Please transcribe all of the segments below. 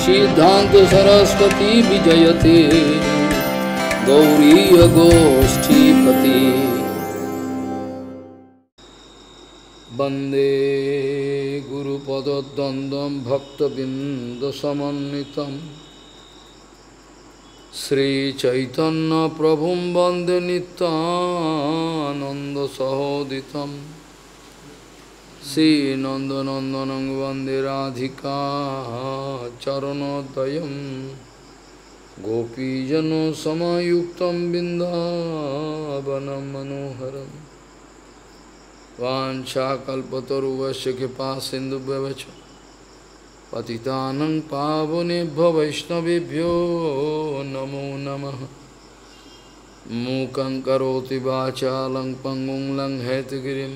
श्री सरस्वती विजयते गौरीयगोष्ठीपति वन्दे गुरुपदद्वन्द्वं भक्तबिन्दसमन्वितं श्रीचैतन्यप्रभुं वन्दे नित्यानन्दसहोदितम् Sri Nandanandanang Vande Radhika Charanodayam Gopijano Samayuktam Bindavanam Manoharam Vanchakalpataruvasya Kipa Sindhu Bhavacha Patitanang Pavunebhya Vaishnavibhyo Namo Namaha Mukang Karoti Vacha Lang Pangung Lang Hetagirim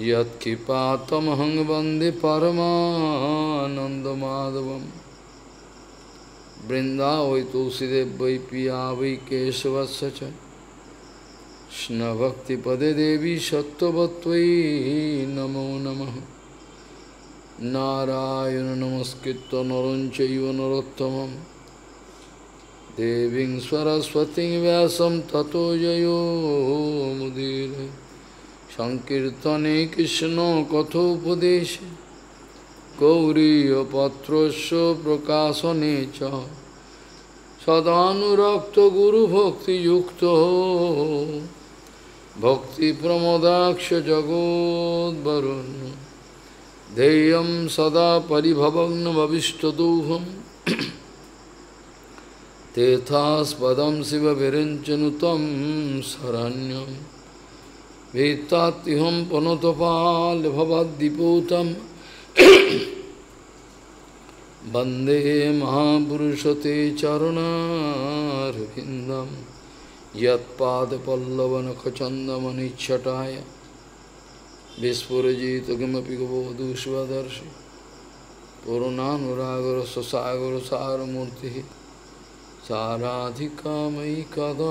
यत्कृपातमहं वंदे परमानंदमाधव वृन्दा वै तुलसीदेव वै पिया वै केशवस्य च कृष्णभक्तिपदे देवी सत्त्ववत्त्वै नमो नमः नारायण नमस्कृत नर चैव देवी सरस्वती सरस्वतीं तथो जो मुदीर সংকীর্তনে কৃষ্ণ কথোপদেশে গৌরীপত্রস্য প্রকাশনে চ সদানুরক্ত গুরুভক্তিযুক্ত ভক্তিপ্রমদাক্ষ জগদ্বরুণ্য ধেয়ং সদা পরিভবগ্নভবিষ্টদৌহম তেথাস্পদ শিব বিরঞ্চনুতম শরণ্যম वेत्तात्तिहं पनुतपाल् भवद्दिपूतं वन्दे महापुरुषते चरुणारविन्दं यत्पादपल्लवनखचन्दमनिच्छटाय विस्फुरजितकिमपि गवधूष्वदर्शि पूर्णानुरागरससागरसारमूर्तिः साराधिकामयि कदा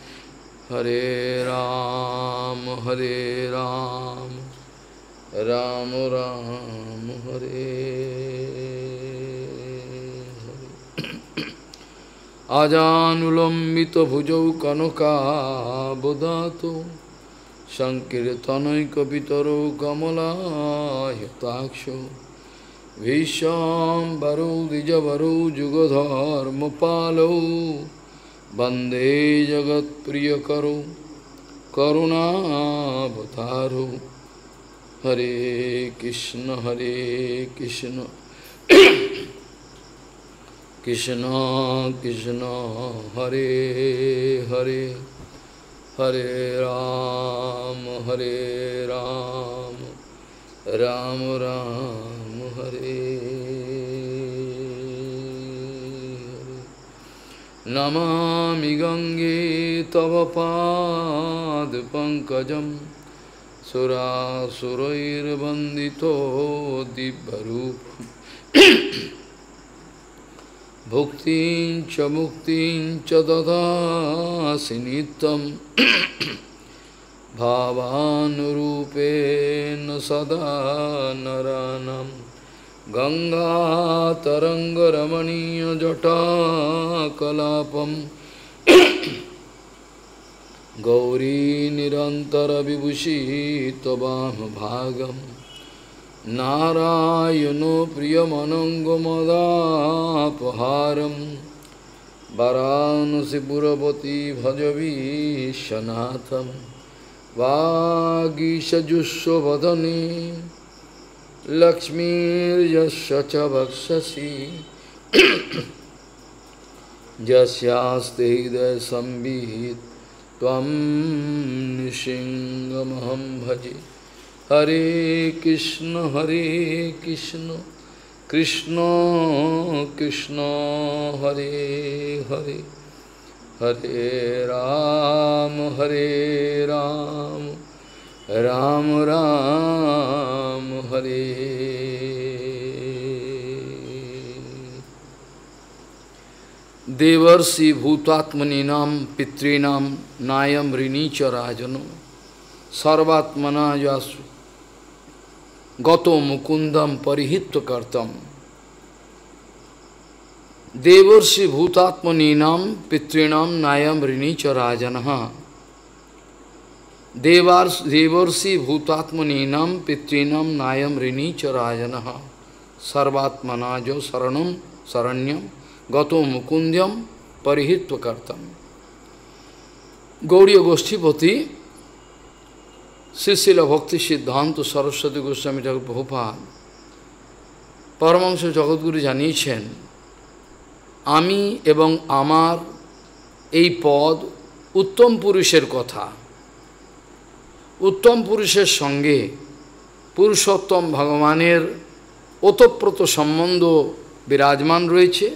হরে রাম হরে রাম রাম রাম হরে আজানুলম্বিত ভুজৌ কনকাবদাত সংকীর্তনৈ কবিতর কমলাক্ষ কমলাহতাক্ষ দ্বিজবর যুগধর্ম পালৌ वंदे जगत प्रिय करो करुणावतारो हरे कृष्ण हरे कृष्ण कृष्ण कृष्ण हरे हरे हरे राम हरे राम राम राम, राम हरे नमामि गंगे तव पादपङ्कजं सुरासुरैर्वन्दितो दिव्यरूपम् भुक्तिं च मुक्तिं च ददासि नित्यं भावानुरूपेण सदा नरानम् गंगा तरंग रमणीय जटा कलापम गौरी निरंतर विभूषित गङ्गातरङ्गरमणीयजटाकलापं गौरीनिरन्तरविभूषितवामभागं नारायणो प्रियमनङ्गमदापहारं वरांसिपुरपति भजवीशनाथं वागीशजुष्वदने लक्ष्मीर्यस्य वक्षसि यस्यास्ते हृदय संविहित त्वं भजे हरे कृष्ण हरे कृष्ण कृष्ण कृष्ण हरे हरे हरे राम हरे राम, हरे राम राम राम हरे देवर्षि भूतात्मनीनाम पितॄणाम नायम ऋणी च राजनो सर्वात्मना जासु गतो मुकुंदम परिहित कर्तम देवर्षि भूतात्मनीनाम पितॄणाम नायम ऋणी च राजन देवार्स देवर्षि भूतात्मनीनम पितृनम नायम ऋणी च राजन सर्वात्मना শরণ্যম গত মুকুন্দম गतो मुकुंद्यम গোষ্ঠীপতি শ্রীশিল ভক্তি সিদ্ধান্ত সরস্বতী গোস্বামী ঠাকুর বহুপাল পরমাংশ জগৎগুরু জানিয়েছেন আমি এবং আমার এই পদ উত্তম পুরুষের কথা উত্তম পুরুষের সঙ্গে পুরুষোত্তম ভগবানের ওতপ্রত সম্বন্ধ বিরাজমান রয়েছে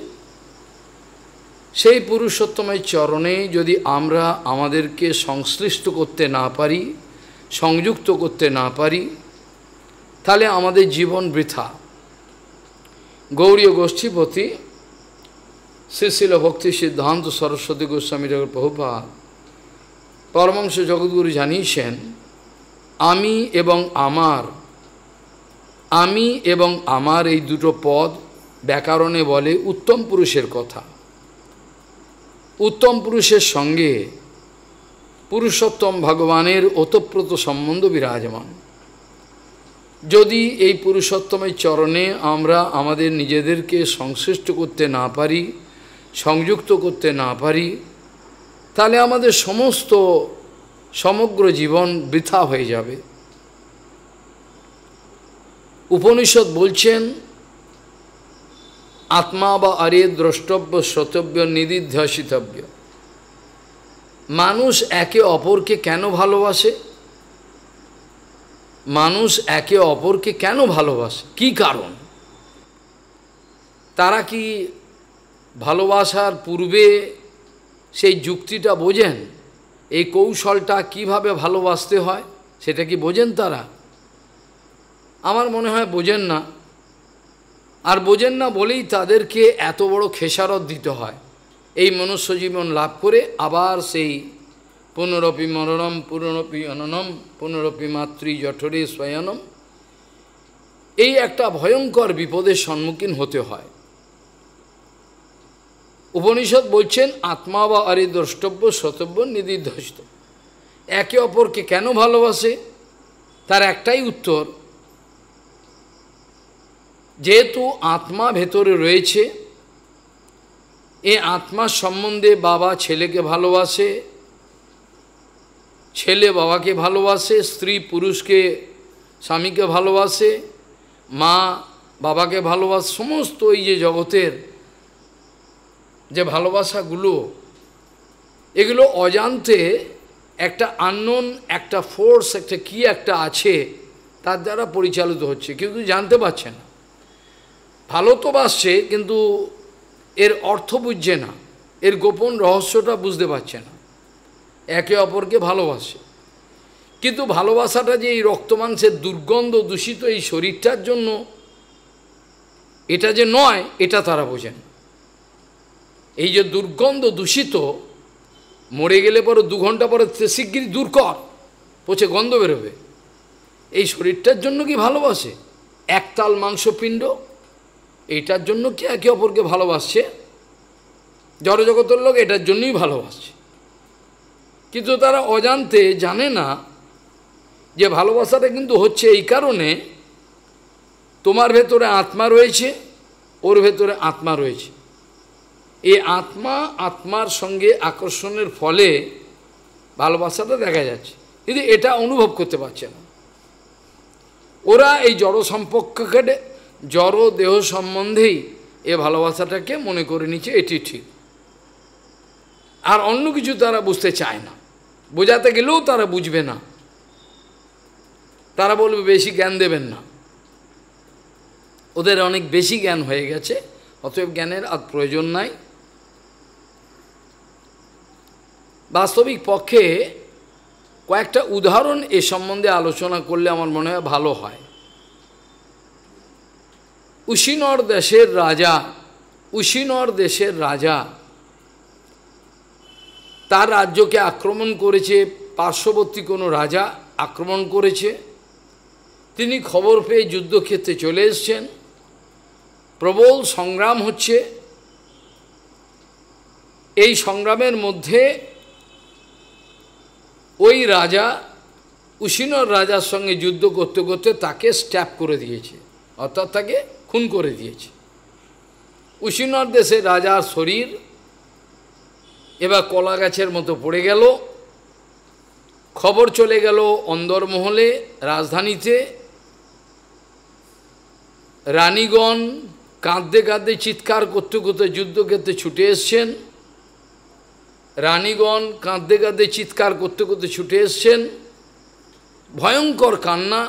সেই পুরুষোত্তমের চরণে যদি আমরা আমাদেরকে সংশ্লিষ্ট করতে না পারি সংযুক্ত করতে না পারি তাহলে আমাদের জীবন বৃথা গৌরীয় গোষ্ঠীপতি শ্রীশিল ভক্তি সিদ্ধান্ত সরস্বতী গোস্বামী ঠাকুর প্রভুপাত পরমংস জগৎগুরু জানিয়েছেন আমি এবং আমার আমি এবং আমার এই দুটো পদ ব্যাকরণে বলে উত্তম পুরুষের কথা উত্তম পুরুষের সঙ্গে পুরুষোত্তম ভগবানের ওতপ্রোত সম্বন্ধ বিরাজমান যদি এই পুরুষোত্তমের চরণে আমরা আমাদের নিজেদেরকে সংশ্লিষ্ট করতে না পারি সংযুক্ত করতে না পারি তাহলে আমাদের সমস্ত সমগ্র জীবন বৃথা হয়ে যাবে উপনিষদ বলছেন আত্মা বা আরে দ্রষ্টব্য শ্রোতব্য নিদিধ্যাসিতব্য মানুষ একে অপরকে কেন ভালোবাসে মানুষ একে অপরকে কেন ভালোবাসে কি কারণ তারা কি ভালোবাসার পূর্বে সেই যুক্তিটা বোঝেন এই কৌশলটা কিভাবে ভালোবাসতে হয় সেটা কি বোঝেন তারা আমার মনে হয় বোঝেন না আর বোঝেন না বলেই তাদেরকে এত বড় খেসারত দিতে হয় এই মনুষ্য জীবন লাভ করে আবার সেই পুনরপি মরণম পুনরপি অননম পুনরপি মাতৃ জঠরে স্বয়নম এই একটা ভয়ঙ্কর বিপদের সম্মুখীন হতে হয় উপনিষদ বলছেন আত্মা বা আরে দ্রষ্টব্য সতব্য নিদিধ্বস্ত একে অপরকে কেন ভালোবাসে তার একটাই উত্তর যেহেতু আত্মা ভেতরে রয়েছে এ আত্মার সম্বন্ধে বাবা ছেলেকে ভালোবাসে ছেলে বাবাকে ভালোবাসে স্ত্রী পুরুষকে স্বামীকে ভালোবাসে মা বাবাকে ভালোবাসে সমস্ত এই যে জগতের যে ভালোবাসাগুলো এগুলো অজান্তে একটা আননোন একটা ফোর্স একটা কি একটা আছে তার দ্বারা পরিচালিত হচ্ছে কেউ কেউ জানতে পারছে না ভালো তো বাসছে কিন্তু এর অর্থ বুঝছে না এর গোপন রহস্যটা বুঝতে পারছে না একে অপরকে ভালোবাসে কিন্তু ভালোবাসাটা যে এই রক্তমাংসের দুর্গন্ধ দূষিত এই শরীরটার জন্য এটা যে নয় এটা তারা বোঝেন এই যে দুর্গন্ধ দূষিত মরে গেলে পরে দু ঘন্টা পরে শিগগিরি দূর কর পচে গন্ধ বেরোবে এই শরীরটার জন্য কি ভালোবাসে একতাল মাংসপিণ্ড এটার জন্য কি একে অপরকে ভালোবাসছে জড়জগতের লোক এটার জন্যই ভালোবাসছে কিন্তু তারা অজান্তে জানে না যে ভালোবাসাটা কিন্তু হচ্ছে এই কারণে তোমার ভেতরে আত্মা রয়েছে ওর ভেতরে আত্মা রয়েছে এই আত্মা আত্মার সঙ্গে আকর্ষণের ফলে ভালোবাসাটা দেখা যাচ্ছে কিন্তু এটা অনুভব করতে পারছে না ওরা এই জড় সম্পর্ককে জড় দেহ সম্বন্ধেই এ ভালোবাসাটাকে মনে করে নিচ্ছে এটি ঠিক আর অন্য কিছু তারা বুঝতে চায় না বোঝাতে গেলেও তারা বুঝবে না তারা বলবে বেশি জ্ঞান দেবেন না ওদের অনেক বেশি জ্ঞান হয়ে গেছে অতএব জ্ঞানের আর প্রয়োজন নাই বাস্তবিক পক্ষে কয়েকটা উদাহরণ এ সম্বন্ধে আলোচনা করলে আমার মনে হয় ভালো হয় উশিনর দেশের রাজা উশিনর দেশের রাজা তার রাজ্যকে আক্রমণ করেছে পার্শ্ববর্তী কোনো রাজা আক্রমণ করেছে তিনি খবর পেয়ে যুদ্ধক্ষেত্রে চলে এসছেন প্রবল সংগ্রাম হচ্ছে এই সংগ্রামের মধ্যে ওই রাজা উশিনর রাজার সঙ্গে যুদ্ধ করতে করতে তাকে স্ট্যাপ করে দিয়েছে অর্থাৎ তাকে খুন করে দিয়েছে উশিনর দেশে রাজার শরীর এবার কলা গাছের মতো পড়ে গেল খবর চলে গেল অন্দরমহলে রাজধানীতে রানীগণ কাঁদতে কাঁদতে চিৎকার করতে করতে যুদ্ধক্ষেত্রে ছুটে এসছেন রানীগণ কাঁদতে কাঁদতে চিৎকার করতে করতে ছুটে এসছেন ভয়ঙ্কর কান্না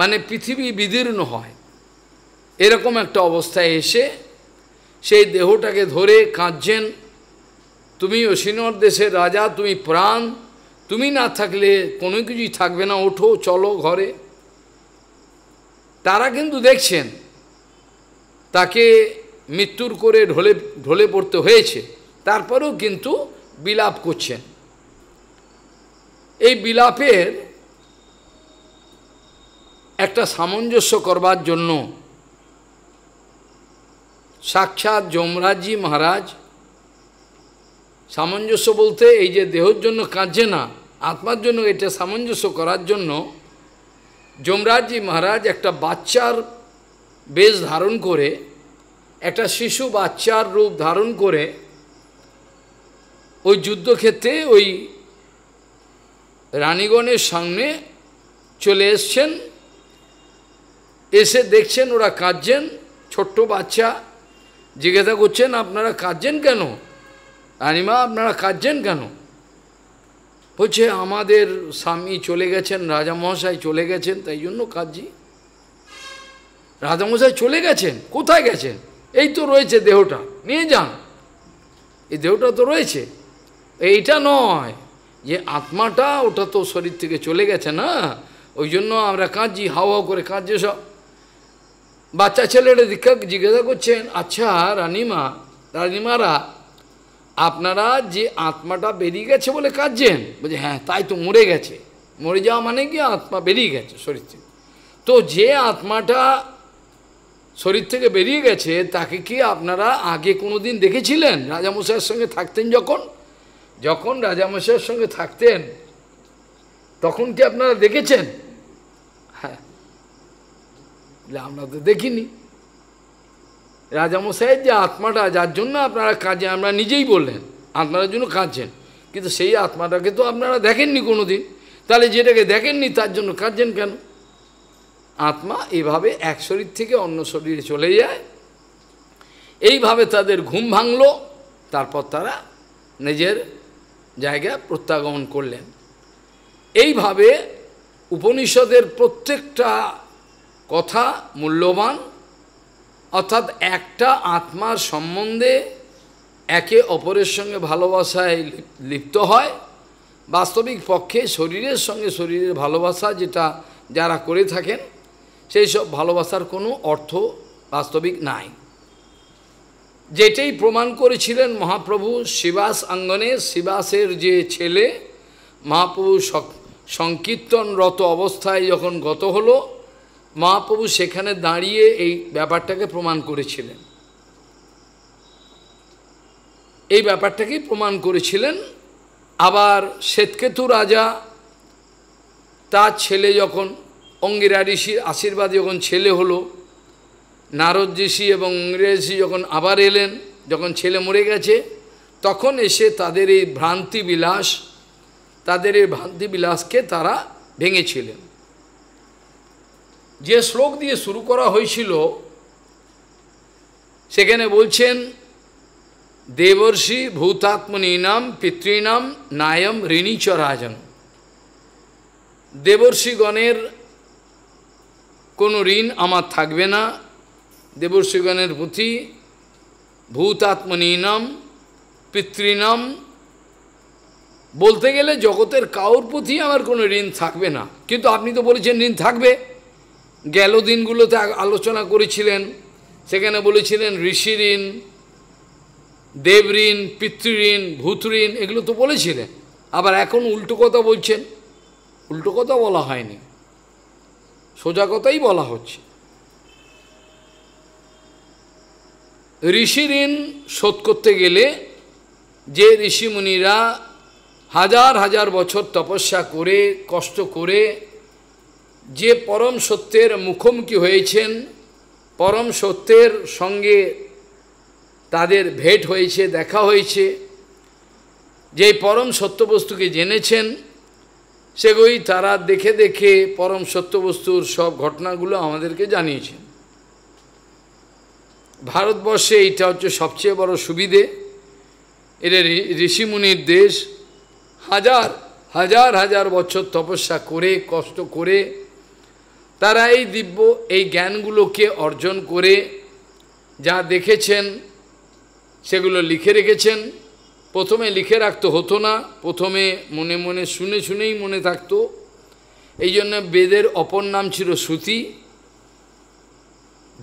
মানে পৃথিবী বিদীর্ণ হয় এরকম একটা অবস্থায় এসে সেই দেহটাকে ধরে কাঁদছেন তুমি অসিনর দেশের রাজা তুমি প্রাণ তুমি না থাকলে কোনো কিছুই থাকবে না ওঠো চলো ঘরে তারা কিন্তু দেখছেন তাকে মৃত্যুর করে ঢলে ঢলে পড়তে হয়েছে তারপরেও কিন্তু বিলাপ করছেন এই বিলাপের একটা সামঞ্জস্য করবার জন্য সাক্ষাৎ যমরাজজি মহারাজ সামঞ্জস্য বলতে এই যে দেহর জন্য কাঁদছে না আত্মার জন্য এটা সামঞ্জস্য করার জন্য যমরাজজি মহারাজ একটা বাচ্চার বেশ ধারণ করে একটা শিশু বাচ্চার রূপ ধারণ করে ওই যুদ্ধক্ষেত্রে ওই রানীগণের সামনে চলে এসছেন এসে দেখছেন ওরা কাঁদছেন ছোট্ট বাচ্চা জিজ্ঞাসা করছেন আপনারা কাঁদছেন কেন রানিমা আপনারা কাঁদছেন কেন হচ্ছে আমাদের স্বামী চলে গেছেন রাজা মহাশয় চলে গেছেন তাই জন্য কাঁদছি রাজামশাই চলে গেছেন কোথায় গেছেন এই তো রয়েছে দেহটা নিয়ে যান এই দেহটা তো রয়েছে এইটা নয় যে আত্মাটা ওটা তো শরীর থেকে চলে গেছে না ওই জন্য আমরা কাঁদছি হাও হাও করে কাঁদছে সব বাচ্চা ছেলেটা দীক্ষা জিজ্ঞাসা করছেন আচ্ছা রানিমা রানিমারা আপনারা যে আত্মাটা বেরিয়ে গেছে বলে কাঁদছেন বলছে হ্যাঁ তাই তো মরে গেছে মরে যাওয়া মানে কি আত্মা বেরিয়ে গেছে শরীর থেকে তো যে আত্মাটা শরীর থেকে বেরিয়ে গেছে তাকে কি আপনারা আগে কোনো দিন দেখেছিলেন রাজামশাইয়ের সঙ্গে থাকতেন যখন যখন রাজামশাইয়ের সঙ্গে থাকতেন তখন কি আপনারা দেখেছেন হ্যাঁ আমরা তো দেখিনি রাজামশাইয়ের যে আত্মাটা যার জন্য আপনারা কাজে আমরা নিজেই বললেন আপনারা জন্য কাঁদছেন কিন্তু সেই আত্মাটাকে তো আপনারা দেখেননি কোনো দিন তাহলে যেটাকে দেখেননি তার জন্য কাঁদছেন কেন আত্মা এভাবে এক শরীর থেকে অন্য শরীরে চলে যায় এইভাবে তাদের ঘুম ভাঙলো তারপর তারা নিজের জায়গা প্রত্যাগমন করলেন এইভাবে উপনিষদের প্রত্যেকটা কথা মূল্যবান অর্থাৎ একটা আত্মার সম্বন্ধে একে অপরের সঙ্গে ভালোবাসায় লিপ্ত হয় বাস্তবিক পক্ষে শরীরের সঙ্গে শরীরের ভালোবাসা যেটা যারা করে থাকেন সেই সব ভালোবাসার কোনো অর্থ বাস্তবিক নাই যেটাই প্রমাণ করেছিলেন মহাপ্রভু শিবাস আঙ্গনে শিবাসের যে ছেলে মহাপ্রভু সংকীর্তনরত অবস্থায় যখন গত হলো মহাপ্রভু সেখানে দাঁড়িয়ে এই ব্যাপারটাকে প্রমাণ করেছিলেন এই ব্যাপারটাকেই প্রমাণ করেছিলেন আবার শ্বেতকেতু রাজা তার ছেলে যখন অঙ্গিরা ঋষির আশীর্বাদ যখন ছেলে হলো নারদজিষি এবং ইংরেজি যখন আবার এলেন যখন ছেলে মরে গেছে তখন এসে তাদের এই ভ্রান্তি বিলাস তাদের এই ভ্রান্তি বিলাসকে তারা ভেঙেছিলেন যে শ্লোক দিয়ে শুরু করা হয়েছিল সেখানে বলছেন দেবর্ষি ভূতাত্মনীনাম পিতৃনাম নায়ম ঋণীচরাজন দেবর্ষিগণের কোনো ঋণ আমার থাকবে না দেবর্ষিগণের পুঁথি ভূতাত্মনীনম পিতৃণম বলতে গেলে জগতের কাউর প্রতি আমার কোনো ঋণ থাকবে না কিন্তু আপনি তো বলেছেন ঋণ থাকবে গেল দিনগুলোতে আলোচনা করেছিলেন সেখানে বলেছিলেন ঋষি ঋণ দেবঋণ পিতৃঋণ ভূতঋণ এগুলো তো বলেছিলেন আবার এখন উল্টো কথা বলছেন উল্টো কথা বলা হয়নি সোজা কথাই বলা হচ্ছে ঋষি ঋণ শোধ করতে গেলে যে ঋষিমুনিরা হাজার হাজার বছর তপস্যা করে কষ্ট করে যে পরম সত্যের মুখোমুখি হয়েছেন পরম সত্যের সঙ্গে তাদের ভেট হয়েছে দেখা হয়েছে যে পরম সত্যবস্তুকে জেনেছেন সেগুলি তারা দেখে দেখে পরম সত্যবস্তুর সব ঘটনাগুলো আমাদেরকে জানিয়েছেন ভারতবর্ষে এটা হচ্ছে সবচেয়ে বড় সুবিধে এটা ঋষিমুনির দেশ হাজার হাজার হাজার বছর তপস্যা করে কষ্ট করে তারা এই দিব্য এই জ্ঞানগুলোকে অর্জন করে যা দেখেছেন সেগুলো লিখে রেখেছেন প্রথমে লিখে রাখতে হতো না প্রথমে মনে মনে শুনে শুনেই মনে থাকত এই জন্য বেদের অপর নাম ছিল শ্রুতি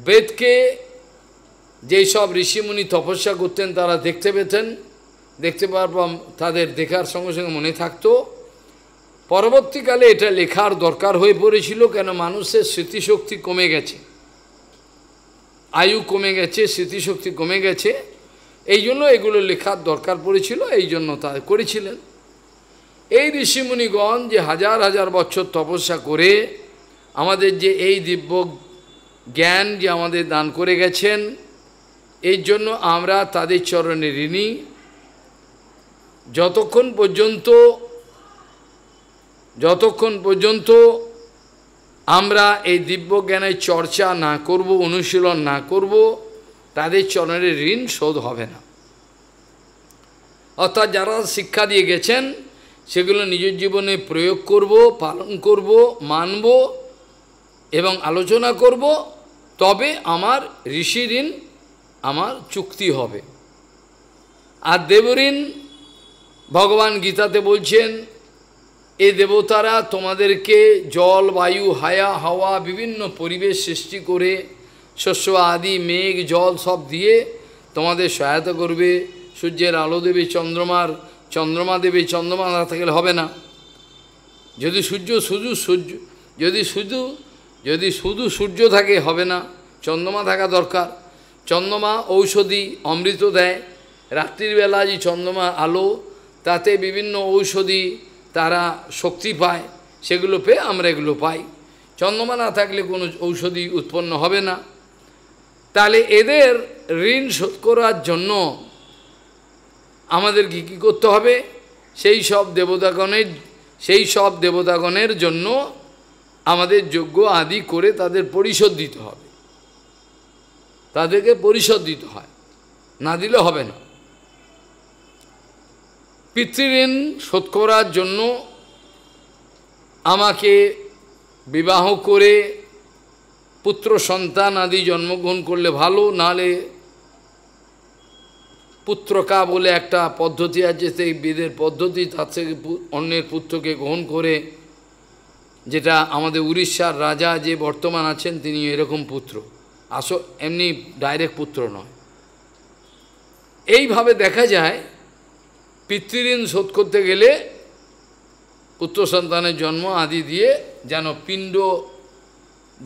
বেদকে যেই সব ঋষিমুনি তপস্যা করতেন তারা দেখতে পেতেন দেখতে পারবাম তাদের দেখার সঙ্গে সঙ্গে মনে থাকতো পরবর্তীকালে এটা লেখার দরকার হয়ে পড়েছিল কেন মানুষের স্মৃতিশক্তি কমে গেছে আয়ু কমে গেছে স্মৃতিশক্তি কমে গেছে এই জন্য এগুলো লেখার দরকার পড়েছিল এই জন্য তা করেছিলেন এই ঋষিমুনিগণ যে হাজার হাজার বছর তপস্যা করে আমাদের যে এই দিব্য জ্ঞান যে আমাদের দান করে গেছেন এর জন্য আমরা তাদের চরণে ঋণী যতক্ষণ পর্যন্ত যতক্ষণ পর্যন্ত আমরা এই দিব্য জ্ঞানের চর্চা না করব অনুশীলন না করব তাদের চরণে ঋণ শোধ হবে না অর্থাৎ যারা শিক্ষা দিয়ে গেছেন সেগুলো নিজের জীবনে প্রয়োগ করব পালন করব মানব এবং আলোচনা করব তবে আমার ঋষি ঋণ আমার চুক্তি হবে আর দেবরিন ভগবান গীতাতে বলছেন এ দেবতারা তোমাদেরকে জল বায়ু হায়া হাওয়া বিভিন্ন পরিবেশ সৃষ্টি করে শস্য আদি মেঘ জল সব দিয়ে তোমাদের সহায়তা করবে সূর্যের আলো দেবে চন্দ্রমার চন্দ্রমা দেবে চন্দ্রমা না থাকলে হবে না যদি সূর্য শুধু সূর্য যদি শুধু যদি শুধু সূর্য থাকে হবে না চন্দ্রমা থাকা দরকার চন্দ্রমা ঔষধি অমৃত দেয় রাত্রিবেলা যে চন্দ্রমা আলো তাতে বিভিন্ন ঔষধি তারা শক্তি পায় সেগুলো পেয়ে আমরা এগুলো পাই চন্দ্রমা না থাকলে কোনো ঔষধি উৎপন্ন হবে না তাহলে এদের ঋণ শোধ করার জন্য আমাদেরকে কী করতে হবে সেই সব দেবতাগণের সেই সব দেবতাগণের জন্য আমাদের যোগ্য আদি করে তাদের পরিশোধ দিতে হবে তাদেরকে পরিশোধ দিতে হয় না দিলে হবে না পিতৃঋণ শোধ করার জন্য আমাকে বিবাহ করে পুত্র সন্তান আদি জন্মগ্রহণ করলে ভালো নালে পুত্রকা বলে একটা পদ্ধতি আছে সেই বেদের পদ্ধতি তার থেকে অন্যের পুত্রকে গ্রহণ করে যেটা আমাদের উড়িষ্যার রাজা যে বর্তমান আছেন তিনি এরকম পুত্র আসো এমনি ডাইরেক্ট পুত্র নয় এইভাবে দেখা যায় পিতৃঋণ শোধ করতে গেলে পুত্র সন্তানের জন্ম আদি দিয়ে যেন পিণ্ড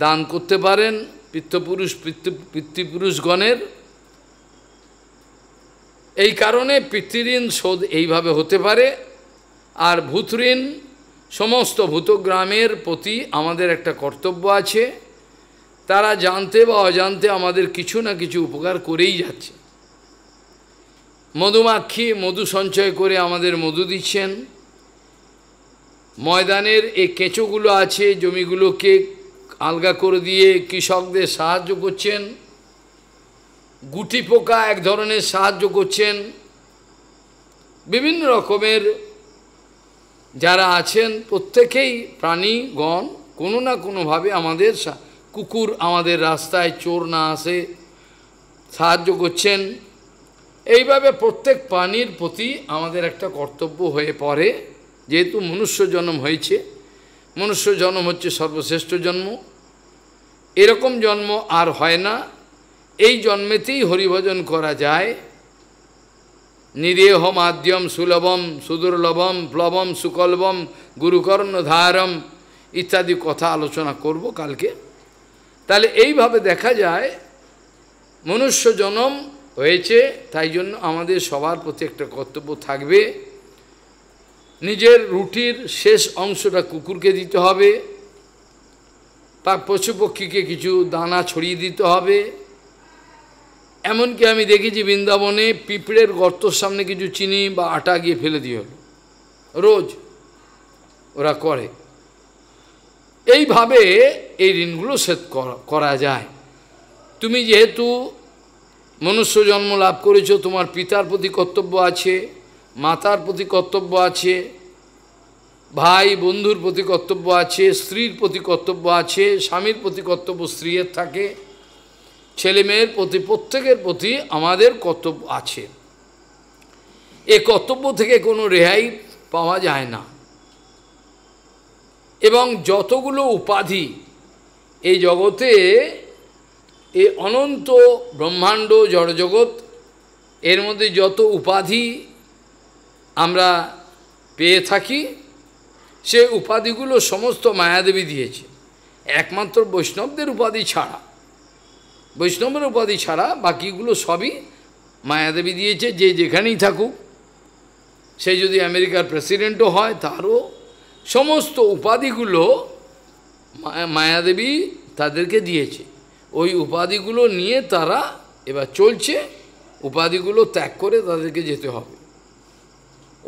দান করতে পারেন পিতৃপুরুষ পিতৃ পিতৃপুরুষগণের এই কারণে পিতৃঋণ শোধ এইভাবে হতে পারে আর ভূতঋণ সমস্ত ভূতগ্রামের প্রতি আমাদের একটা কর্তব্য আছে তারা জানতে বা অজান্তে আমাদের কিছু না কিছু উপকার করেই যাচ্ছে মধুমাক্ষী মধু সঞ্চয় করে আমাদের মধু দিচ্ছেন ময়দানের এই কেঁচোগুলো আছে জমিগুলোকে আলগা করে দিয়ে কৃষকদের সাহায্য করছেন গুটি পোকা এক ধরনের সাহায্য করছেন বিভিন্ন রকমের যারা আছেন প্রত্যেকেই প্রাণীগণ কোনো না কোনোভাবে আমাদের কুকুর আমাদের রাস্তায় চোর না আসে সাহায্য করছেন এইভাবে প্রত্যেক প্রাণীর প্রতি আমাদের একটা কর্তব্য হয়ে পড়ে যেহেতু মনুষ্য জন্ম হয়েছে মনুষ্য জন্ম হচ্ছে সর্বশ্রেষ্ঠ জন্ম এরকম জন্ম আর হয় না এই জন্মেতেই হরিভজন করা যায় নিরেহ মাধ্যম সুলভম সুদুর্লভম প্লবম সুকলভম গুরুকর্ণ ধারম ইত্যাদি কথা আলোচনা করব কালকে তাহলে এইভাবে দেখা যায় মনুষ্য জনম হয়েছে তাই জন্য আমাদের সবার প্রতি একটা কর্তব্য থাকবে নিজের রুটির শেষ অংশটা কুকুরকে দিতে হবে তার পশুপক্ষীকে কিছু দানা ছড়িয়ে দিতে হবে এমনকি আমি দেখেছি বৃন্দাবনে পিঁপড়ের গর্তর সামনে কিছু চিনি বা আটা গিয়ে ফেলে দিয়ে রোজ ওরা করে এইভাবে এই ঋণগুলো শেষ করা যায় তুমি যেহেতু মনুষ্য জন্ম লাভ করেছ তোমার পিতার প্রতি কর্তব্য আছে মাতার প্রতি কর্তব্য আছে ভাই বন্ধুর প্রতি কর্তব্য আছে স্ত্রীর প্রতি কর্তব্য আছে স্বামীর প্রতি কর্তব্য স্ত্রীর থাকে ছেলেমেয়ের প্রতি প্রত্যেকের প্রতি আমাদের কর্তব্য আছে এ কর্তব্য থেকে কোনো রেহাই পাওয়া যায় না এবং যতগুলো উপাধি এই জগতে এই অনন্ত ব্রহ্মাণ্ড জড়জগৎ এর মধ্যে যত উপাধি আমরা পেয়ে থাকি সে উপাধিগুলো সমস্ত মায়াদেবী দিয়েছে একমাত্র বৈষ্ণবদের উপাধি ছাড়া বৈষ্ণবের উপাধি ছাড়া বাকিগুলো সবই মায়াদেবী দিয়েছে যে যেখানেই থাকুক সে যদি আমেরিকার প্রেসিডেন্টও হয় তারও সমস্ত উপাধিগুলো মায়াদেবী তাদেরকে দিয়েছে ওই উপাধিগুলো নিয়ে তারা এবার চলছে উপাধিগুলো ত্যাগ করে তাদেরকে যেতে হবে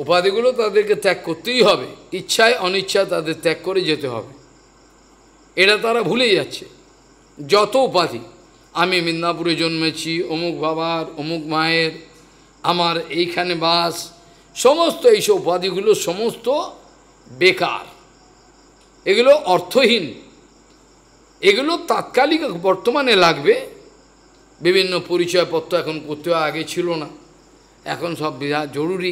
উপাধিগুলো তাদেরকে ত্যাগ করতেই হবে ইচ্ছায় অনিচ্ছায় তাদের ত্যাগ করে যেতে হবে এটা তারা ভুলে যাচ্ছে যত উপাধি আমি মিদনাপুরে জন্মেছি অমুক বাবার অমুক মায়ের আমার এইখানে বাস সমস্ত এইসব উপাধিগুলো সমস্ত বেকার এগুলো অর্থহীন এগুলো তাৎকালিক বর্তমানে লাগবে বিভিন্ন পরিচয়পত্র এখন করতে আগে ছিল না এখন সব বিরাট জরুরি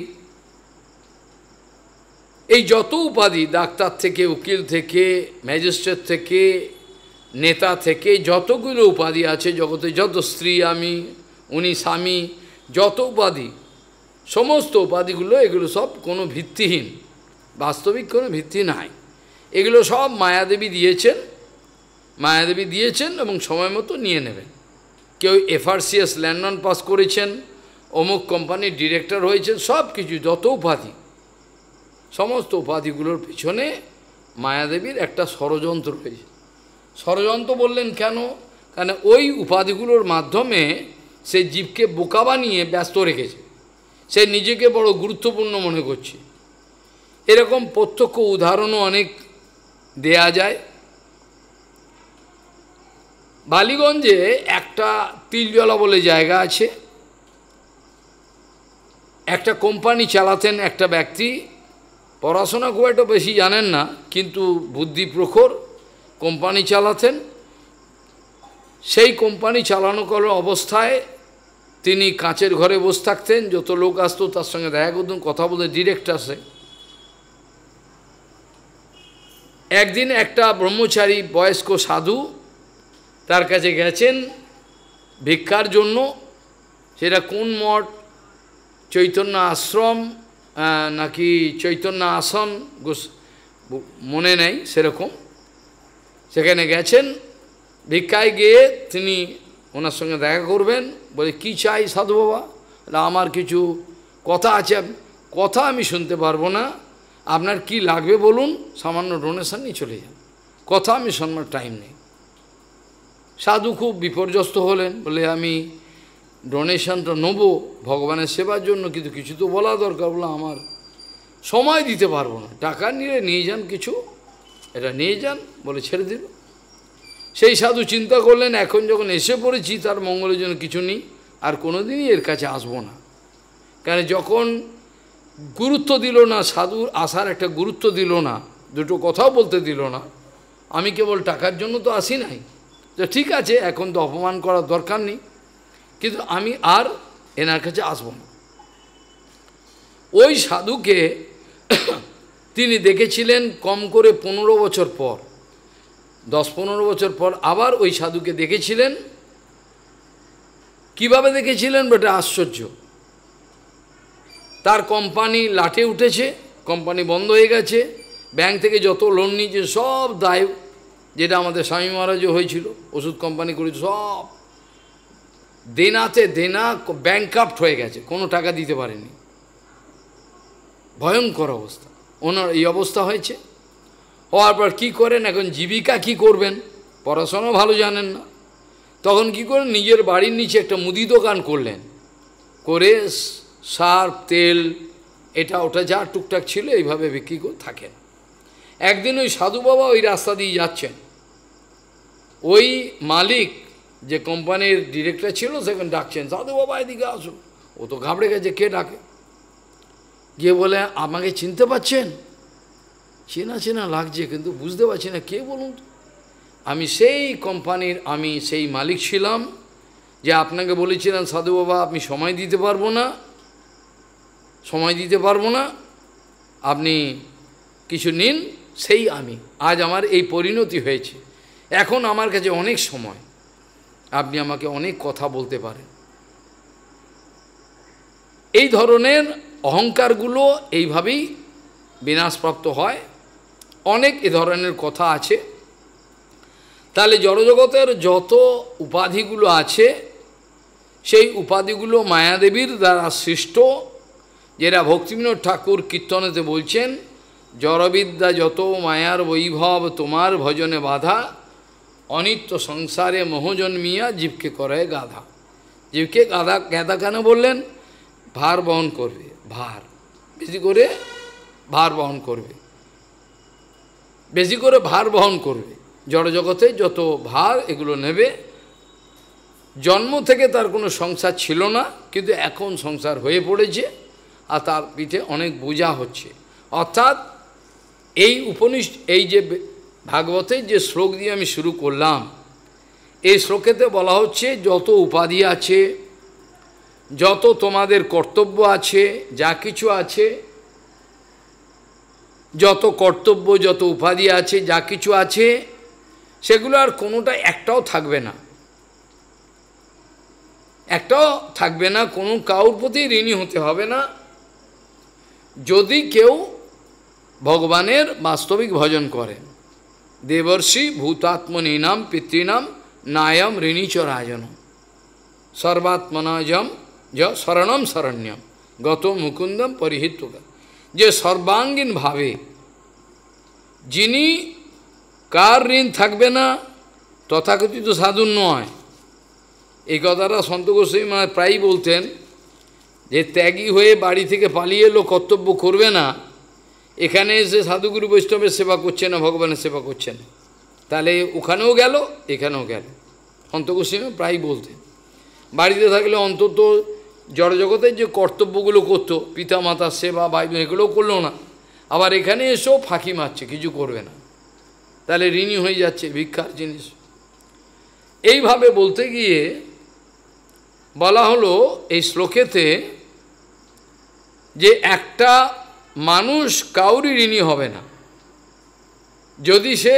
এই যত উপাধি ডাক্তার থেকে উকিল থেকে ম্যাজিস্ট্রেট থেকে নেতা থেকে যতগুলো উপাধি আছে জগতে যত স্ত্রী আমি উনি স্বামী যত উপাধি সমস্ত উপাধিগুলো এগুলো সব কোনো ভিত্তিহীন বাস্তবিক কোনো ভিত্তি নাই এগুলো সব মায়াদেবী দিয়েছেন মায়াদেবী দিয়েছেন এবং সময় মতো নিয়ে নেবেন কেউ এফআরসিএস ল্যান্ডন পাস করেছেন অমুক কোম্পানির ডিরেক্টর হয়েছেন সব কিছু যত উপাধি সমস্ত উপাধিগুলোর পিছনে মায়াদেবীর একটা ষড়যন্ত্র রয়েছে ষড়যন্ত্র বললেন কেন কেন ওই উপাধিগুলোর মাধ্যমে সে জীবকে বোকা বানিয়ে ব্যস্ত রেখেছে সে নিজেকে বড় গুরুত্বপূর্ণ মনে করছে এরকম প্রত্যক্ষ উদাহরণও অনেক দেয়া যায় বালিগঞ্জে একটা তিলজলা বলে জায়গা আছে একটা কোম্পানি চালাতেন একটা ব্যক্তি পড়াশোনা খুব একটা বেশি জানেন না কিন্তু বুদ্ধি প্রখর কোম্পানি চালাতেন সেই কোম্পানি চালানো করার অবস্থায় তিনি কাঁচের ঘরে বসে থাকতেন যত লোক আসতো তার সঙ্গে দেখা করতেন কথা বলতে ডিরেক্ট আসে একদিন একটা ব্রহ্মচারী বয়স্ক সাধু তার কাছে গেছেন ভিক্ষার জন্য সেটা কোন মঠ চৈতন্য আশ্রম নাকি চৈতন্য আসন মনে নেই সেরকম সেখানে গেছেন ভিক্ষায় গিয়ে তিনি ওনার সঙ্গে দেখা করবেন বলে কি চাই সাধু বাবা আমার কিছু কথা আছে কথা আমি শুনতে পারবো না আপনার কি লাগবে বলুন সামান্য ডোনেশন নিয়ে চলে যান কথা আমি শোনবার টাইম নেই সাধু খুব বিপর্যস্ত হলেন বলে আমি ডোনেশনটা নেব ভগবানের সেবার জন্য কিন্তু কিছু তো বলা দরকার বলে আমার সময় দিতে পারবো না টাকা নিয়ে নিয়ে যান কিছু এটা নিয়ে যান বলে ছেড়ে দিল সেই সাধু চিন্তা করলেন এখন যখন এসে পড়েছি তার মঙ্গলের জন্য কিছু নেই আর কোনো দিনই এর কাছে আসবো না কেন যখন গুরুত্ব দিল না সাধুর আসার একটা গুরুত্ব দিল না দুটো কথাও বলতে দিল না আমি কেবল টাকার জন্য তো আসি নাই তো ঠিক আছে এখন তো অপমান করার দরকার নেই কিন্তু আমি আর এনার কাছে আসব না ওই সাধুকে তিনি দেখেছিলেন কম করে পনেরো বছর পর দশ পনেরো বছর পর আবার ওই সাধুকে দেখেছিলেন কিভাবে দেখেছিলেন বেটা আশ্চর্য তার কোম্পানি লাটে উঠেছে কোম্পানি বন্ধ হয়ে গেছে ব্যাংক থেকে যত লোন নিয়েছে সব দায় যেটা আমাদের স্বামী মহারাজও হয়েছিল ওষুধ কোম্পানি করে সব দেনাতে দেনা ব্যাংকাপ্ট হয়ে গেছে কোনো টাকা দিতে পারেনি ভয়ঙ্কর অবস্থা ওনার এই অবস্থা হয়েছে হওয়ার পর কী করেন এখন জীবিকা কি করবেন পড়াশোনা ভালো জানেন না তখন কি করেন নিজের বাড়ির নিচে একটা মুদি দোকান করলেন করে সার্ফ তেল এটা ওটা যা টুকটাক ছিল এইভাবে বিক্রি করে থাকেন একদিন ওই সাধু বাবা ওই রাস্তা দিয়ে যাচ্ছেন ওই মালিক যে কোম্পানির ডিরেক্টর ছিল সেখানে ডাকছেন সাধু বাবা এদিকে আসো ও তো ঘাবড়ে গেছে কে ডাকে গিয়ে বলে আমাকে চিনতে পাচ্ছেন চেনা চেনা লাগছে কিন্তু বুঝতে পারছি না কে বলুন তো আমি সেই কোম্পানির আমি সেই মালিক ছিলাম যে আপনাকে বলেছিলাম সাধু বাবা আমি সময় দিতে পারবো না সময় দিতে পারবো না আপনি কিছু নিন সেই আমি আজ আমার এই পরিণতি হয়েছে এখন আমার কাছে অনেক সময় আপনি আমাকে অনেক কথা বলতে পারেন এই ধরনের অহংকারগুলো এইভাবেই বিনাশপ্রাপ্ত হয় অনেক এ ধরনের কথা আছে তাহলে জড়জগতের যত উপাধিগুলো আছে সেই উপাধিগুলো মায়াদেবীর দ্বারা সৃষ্ট যেটা ভক্তিবিনোদ ঠাকুর কীর্তনেতে বলছেন জড়বিদ্যা যত মায়ার বৈভব তোমার ভজনে বাধা অনিত্য সংসারে মহজন্মিয়া জীবকে করে গাধা জীবকে গাধা গাধা কেন বললেন ভার বহন করবে ভার বেশি করে ভার বহন করবে বেশি করে ভার বহন করবে জড়জগতে যত ভার এগুলো নেবে জন্ম থেকে তার কোনো সংসার ছিল না কিন্তু এখন সংসার হয়ে পড়েছে আর তার পিঠে অনেক বোঝা হচ্ছে অর্থাৎ এই উপনিষ এই যে ভাগবতের যে শ্লোক দিয়ে আমি শুরু করলাম এই শ্লোকেতে বলা হচ্ছে যত উপাধি আছে যত তোমাদের কর্তব্য আছে যা কিছু আছে যত কর্তব্য যত উপাধি আছে যা কিছু আছে সেগুলো আর কোনোটা একটাও থাকবে না একটাও থাকবে না কোনো কাউর প্রতি ঋণী হতে হবে না যদি কেউ ভগবানের বাস্তবিক ভজন করেন দেবর্ষি ভূতাত্মনীনাম পিতৃণাম নায়ম ঋণীচ রাজন সর্বাত্মনাজম য শরণম শরণ্যম গত মুকুন্দম পরিহিত যে সর্বাঙ্গীন ভাবে যিনি কার ঋণ থাকবে না তথাকথিত সাধু নয় এই কথাটা সন্ত মানে প্রায়ই বলতেন যে ত্যাগী হয়ে বাড়ি থেকে পালিয়ে এলো কর্তব্য করবে না এখানে এসে সাধুগুরু বৈষ্ণবের সেবা করছে না ভগবানের সেবা করছে না তাহলে ওখানেও গেল এখানেও গেল অন্তকুসিমে প্রায় বলতেন বাড়িতে থাকলে অন্তত জড়জগতের যে কর্তব্যগুলো করতো পিতামাতার সেবা ভাই এগুলোও করলো না আবার এখানে এসেও ফাঁকি মারছে কিছু করবে না তাহলে ঋণী হয়ে যাচ্ছে ভিক্ষার জিনিস এইভাবে বলতে গিয়ে বলা হলো এই শ্লোকেতে যে একটা মানুষ কাউরি ঋণী হবে না যদি সে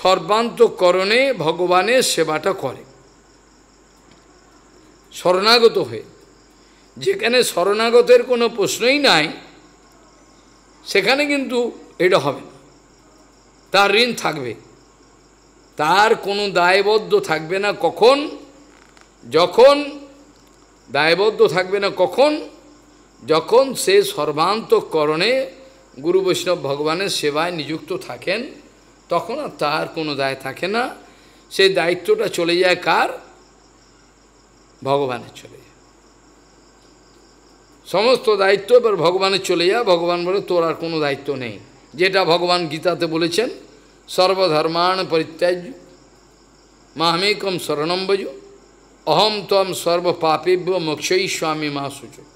সর্বান্তকরণে ভগবানের সেবাটা করে শরণাগত হয়ে যেখানে শরণাগতের কোনো প্রশ্নই নাই সেখানে কিন্তু এটা হবে না তার ঋণ থাকবে তার কোনো দায়বদ্ধ থাকবে না কখন যখন দায়বদ্ধ থাকবে না কখন যখন সে সর্বান্তকরণে গুরু বৈষ্ণব ভগবানের সেবায় নিযুক্ত থাকেন তখন আর তার কোনো দায় থাকে না সেই দায়িত্বটা চলে যায় কার ভগবানের চলে যায় সমস্ত দায়িত্ব এবার ভগবানের চলে যায় ভগবান বলে তোর আর কোনো দায়িত্ব নেই যেটা ভগবান গীতাতে বলেছেন সর্বধর্মান পরিত্যাজ্য মাহমেকম শরণম্বজ অহম তম সর্বপাপেভ্য মোক্ষয়ী স্বামী মা সূচক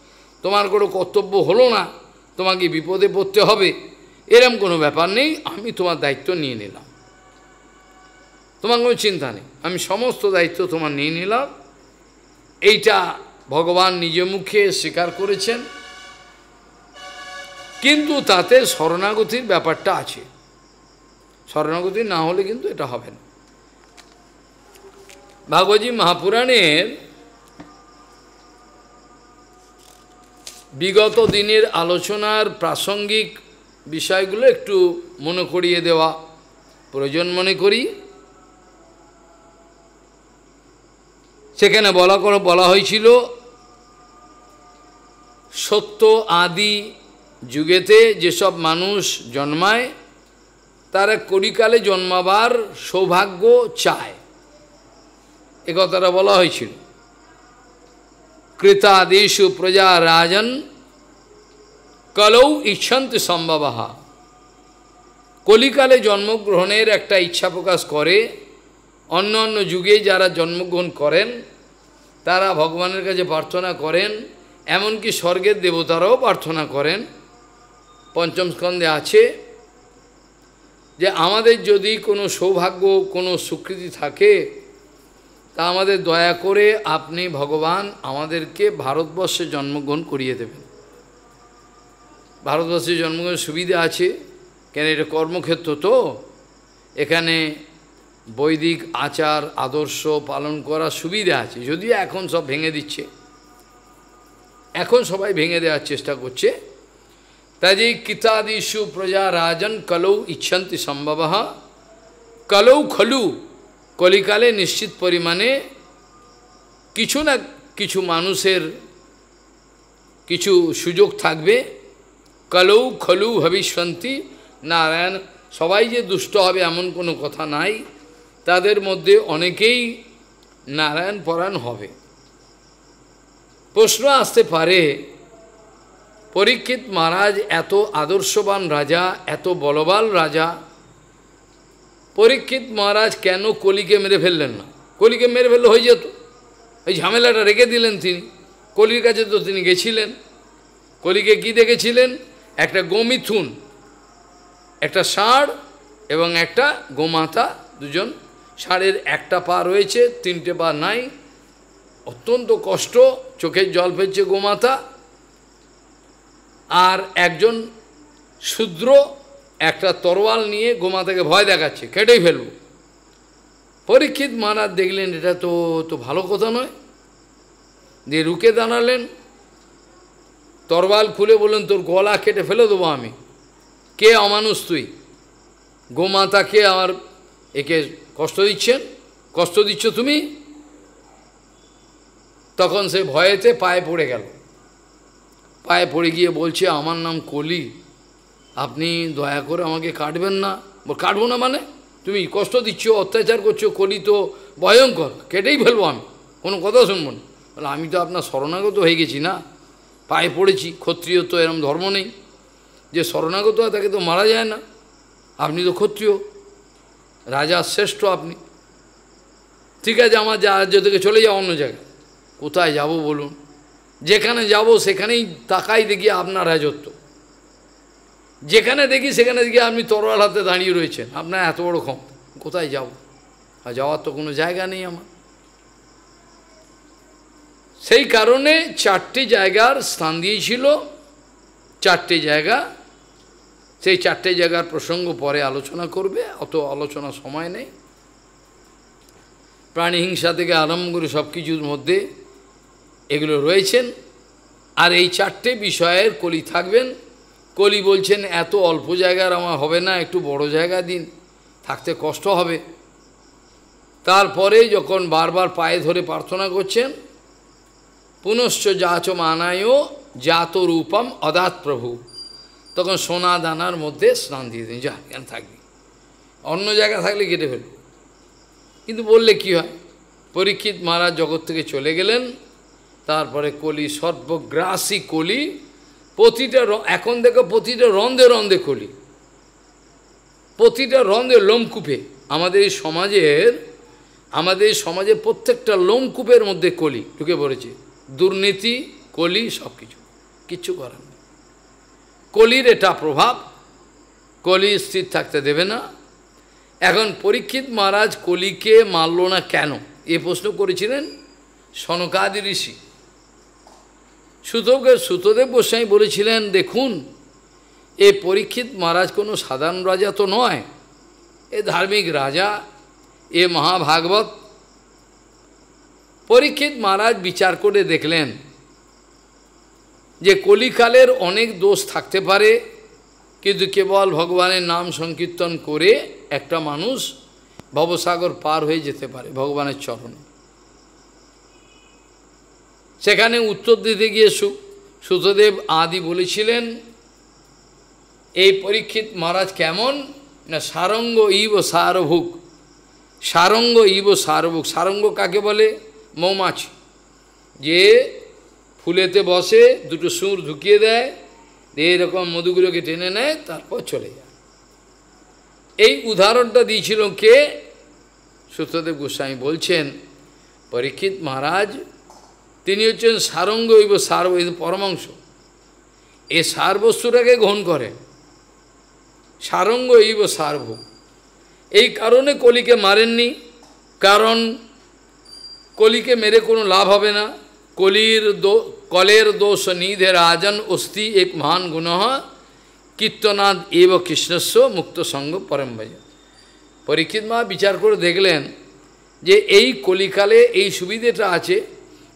তোমার কোনো কর্তব্য হলো না তোমাকে বিপদে পড়তে হবে এরম কোনো ব্যাপার নেই আমি তোমার দায়িত্ব নিয়ে নিলাম তোমার কোনো চিন্তা নেই আমি সমস্ত দায়িত্ব তোমার নিয়ে নিলাম এইটা ভগবান নিজ মুখে স্বীকার করেছেন কিন্তু তাতে শরণাগতির ব্যাপারটা আছে শরণাগতি না হলে কিন্তু এটা হবে না ভাগবতী মহাপুরাণের বিগত দিনের আলোচনার প্রাসঙ্গিক বিষয়গুলো একটু মনে করিয়ে দেওয়া প্রয়োজন মনে করি সেখানে বলা করে বলা হয়েছিল সত্য আদি যুগেতে যেসব মানুষ জন্মায় তারা কড়িকালে জন্মাবার সৌভাগ্য চায় এ কথাটা বলা হয়েছিল কৃতাদেশু প্রজা রাজন কলৌ ইচ্ছন্তি সম্ভবাহা কলিকালে জন্মগ্রহণের একটা ইচ্ছা প্রকাশ করে অন্য অন্য যুগে যারা জন্মগ্রহণ করেন তারা ভগবানের কাছে প্রার্থনা করেন এমনকি স্বর্গের দেবতারাও প্রার্থনা করেন পঞ্চম স্কন্ধে আছে যে আমাদের যদি কোনো সৌভাগ্য কোনো স্বীকৃতি থাকে তা আমাদের দয়া করে আপনি ভগবান আমাদেরকে ভারতবর্ষে জন্মগ্রহণ করিয়ে দেবেন ভারতবর্ষে জন্মগ্রহণের সুবিধা আছে কেন এটা কর্মক্ষেত্র তো এখানে বৈদিক আচার আদর্শ পালন করা সুবিধা আছে যদিও এখন সব ভেঙে দিচ্ছে এখন সবাই ভেঙে দেওয়ার চেষ্টা করছে তাই কিতাদিষু প্রজা রাজন কলৌ ইচ্ছন্তি সম্ভব কলৌ খলু কলিকালে নিশ্চিত পরিমাণে কিছু না কিছু মানুষের কিছু সুযোগ থাকবে কলৌ খলু ভবিষ্যন্তি নারায়ণ সবাই যে দুষ্ট হবে এমন কোনো কথা নাই তাদের মধ্যে অনেকেই নারায়ণ পরাণ হবে প্রশ্ন আসতে পারে পরীক্ষিত মহারাজ এত আদর্শবান রাজা এত বলবান রাজা পরীক্ষিত মহারাজ কেন কলিকে মেরে ফেললেন না কলিকে মেরে ফেললে হয়ে যেত এই ঝামেলাটা রেখে দিলেন তিনি কলির কাছে তো তিনি গেছিলেন কলিকে কি দেখেছিলেন একটা গোমিথুন একটা ষাঁড় এবং একটা গোমাতা দুজন ষাঁড়ের একটা পা রয়েছে তিনটে পা নাই অত্যন্ত কষ্ট চোখের জল ফেলছে গোমাতা আর একজন শূদ্র একটা তরোয়াল নিয়ে গোমা থেকে ভয় দেখাচ্ছে কেটেই ফেলব পরীক্ষিত মহারাজ দেখলেন এটা তো তো ভালো কথা নয় দিয়ে রুকে দাঁড়ালেন তরবাল খুলে বললেন তোর গলা কেটে ফেলে দেবো আমি কে অমানুষ তুই গোমাতাকে আমার একে কষ্ট দিচ্ছেন কষ্ট দিচ্ছ তুমি তখন সে ভয়েতে পায়ে পড়ে গেল পায়ে পড়ে গিয়ে বলছে আমার নাম কলি আপনি দয়া করে আমাকে কাটবেন না কাটবো না মানে তুমি কষ্ট দিচ্ছ অত্যাচার করছো করি তো ভয়ঙ্কর কেটেই ফেলবো আমি কোনো কথা শুনবো না বলে আমি তো আপনার শরণাগত হয়ে গেছি না পায়ে পড়েছি ক্ষত্রিয় তো এরম ধর্ম নেই যে শরণাগত হয় তাকে তো মারা যায় না আপনি তো ক্ষত্রিয় রাজা শ্রেষ্ঠ আপনি ঠিক আছে আমার যা রাজ্য থেকে চলে যাও অন্য জায়গায় কোথায় যাব বলুন যেখানে যাব সেখানেই তাকাই দেখি আপনার রাজত্ব যেখানে দেখি সেখানে দেখি আপনি তরোয়াল হাতে দাঁড়িয়ে রয়েছেন আপনার এত বড় ক্ষম কোথায় যাব আর যাওয়ার তো কোনো জায়গা নেই আমার সেই কারণে চারটি জায়গার স্থান দিয়েছিল চারটে জায়গা সেই চারটে জায়গার প্রসঙ্গ পরে আলোচনা করবে অত আলোচনা সময় নেই প্রাণীহিংসা থেকে আরম্ভ করে সব কিছুর মধ্যে এগুলো রয়েছেন আর এই চারটে বিষয়ের কলি থাকবেন কলি বলছেন এত অল্প জায়গার আমার হবে না একটু বড় জায়গা দিন থাকতে কষ্ট হবে তারপরে যখন বারবার পায়ে ধরে প্রার্থনা করছেন পুনশ্চ যাচ মানায়ও জাত রূপম অদাত প্রভু তখন সোনা দানার মধ্যে স্নান দিয়ে দিন যা কেন থাকবি অন্য জায়গা থাকলে কেটে ফেলব কিন্তু বললে কি হয় পরীক্ষিত মহারাজ জগৎ থেকে চলে গেলেন তারপরে কলি সর্বগ্রাসী কলি প্রতিটা এখন দেখো প্রতিটা রন্ধে রন্ধে খুলি প্রতিটা রন্ধে লোমকূপে আমাদের এই সমাজের আমাদের সমাজে প্রত্যেকটা লোমকূপের মধ্যে কলি ঢুকে পড়েছে দুর্নীতি কলি সব কিছু কিচ্ছু করার নেই কলির এটা প্রভাব কলি স্থির থাকতে দেবে না এখন পরীক্ষিত মহারাজ কলিকে মারল না কেন এ প্রশ্ন করেছিলেন সনকাদি ঋষি সুতোকে সুতদেব গোস্বামী বলেছিলেন দেখুন এ পরীক্ষিত মহারাজ কোনো সাধারণ রাজা তো নয় এ ধার্মিক রাজা এ মহাভাগবত পরীক্ষিত মহারাজ বিচার করে দেখলেন যে কলিকালের অনেক দোষ থাকতে পারে কিন্তু কেবল ভগবানের নাম সংকীর্তন করে একটা মানুষ ভবসাগর পার হয়ে যেতে পারে ভগবানের চরণে সেখানে উত্তর দিতে গিয়ে সু সুতদেব আদি বলেছিলেন এই পরীক্ষিত মহারাজ কেমন না সারঙ্গ ইব সারভুক সারঙ্গ ইব সারভুক সারঙ্গ কাকে বলে মৌমাছি যে ফুলেতে বসে দুটো সুর ঢুকিয়ে দেয় এইরকম মধুগুলোকে টেনে নেয় তারপর চলে যায় এই উদাহরণটা দিয়েছিল কে সুতদেব গোস্বামী বলছেন পরীক্ষিত মহারাজ তিনি হচ্ছেন সারঙ্গ ইব সার্ব পরমাংশ এ সারবস্তুটাকে গ্রহণ করে সারঙ্গ ইব সার্ব এই কারণে কলিকে মারেননি কারণ কলিকে মেরে কোনো লাভ হবে না কলির দো কলের দোষ নিধে রাজন অস্তি এক মহান গুণ কীর্তনাদ এব কৃষ্ণস্ব মুক্ত সঙ্গ পরমবাজ পরীক্ষিত মা বিচার করে দেখলেন যে এই কলিকালে এই সুবিধেটা আছে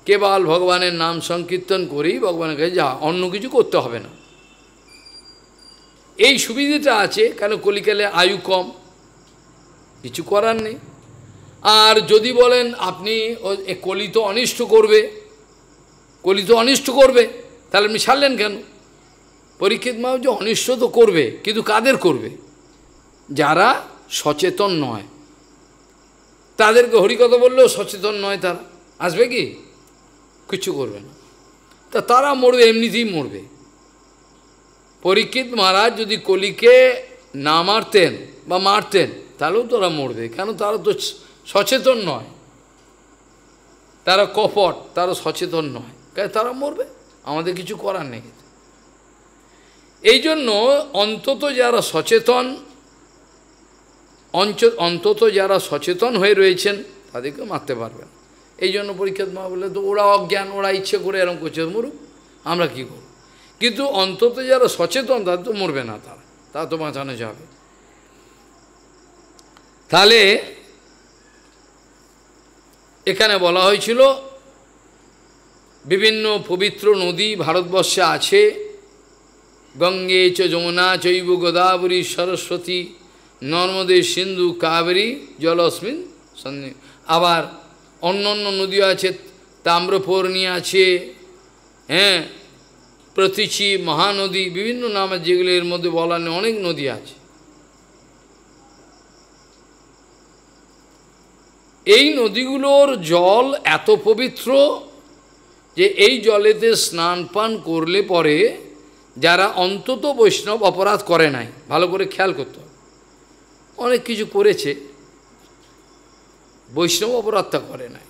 কেবল ভগবানের নাম সংকীর্তন করেই ভগবানের কাছে যা অন্য কিছু করতে হবে না এই সুবিধাটা আছে কেন কলিকালে আয়ু কম কিছু করার নেই আর যদি বলেন আপনি কলি তো অনিষ্ট করবে কলি তো অনিষ্ট করবে তাহলে আপনি ছাড়লেন কেন পরীক্ষিত মা যে অনিষ্ট তো করবে কিন্তু কাদের করবে যারা সচেতন নয় তাদেরকে হরিকথা বললেও সচেতন নয় তারা আসবে কি কিছু করবে না তা তারা মরবে এমনিতেই মরবে পরীক্ষিত মহারাজ যদি কলিকে না মারতেন বা মারতেন তাহলেও তারা মরবে কেন তারা তো সচেতন নয় তারা কপট তারা সচেতন নয় কেন তারা মরবে আমাদের কিছু করার নেই এই জন্য অন্তত যারা সচেতন অন্তত যারা সচেতন হয়ে রয়েছেন তাদেরকে মারতে পারবেন এই জন্য পরীক্ষাত মা বললে তো ওরা অজ্ঞান ওরা ইচ্ছে করে এরকম করছে মরুক আমরা কি করব কিন্তু অন্তত যারা সচেতন তার তো মরবে না তারা তা তো বাঁচানো যাবে তাহলে এখানে বলা হয়েছিল বিভিন্ন পবিত্র নদী ভারতবর্ষে আছে গঙ্গে চ যমুনা চৈব গোদাবরী সরস্বতী নর্মদে সিন্ধু কাবেরী জলস্মিন আবার অন্য অন্য নদীও আছে তাম্রপর্ণী আছে হ্যাঁ প্রতিচি মহানদী বিভিন্ন নাম আছে যেগুলো এর মধ্যে বলা নেই অনেক নদী আছে এই নদীগুলোর জল এত পবিত্র যে এই জলেতে স্নান পান করলে পরে যারা অন্তত বৈষ্ণব অপরাধ করে নাই ভালো করে খেয়াল করত অনেক কিছু করেছে বৈষ্ণব অপরাধটা করে নাই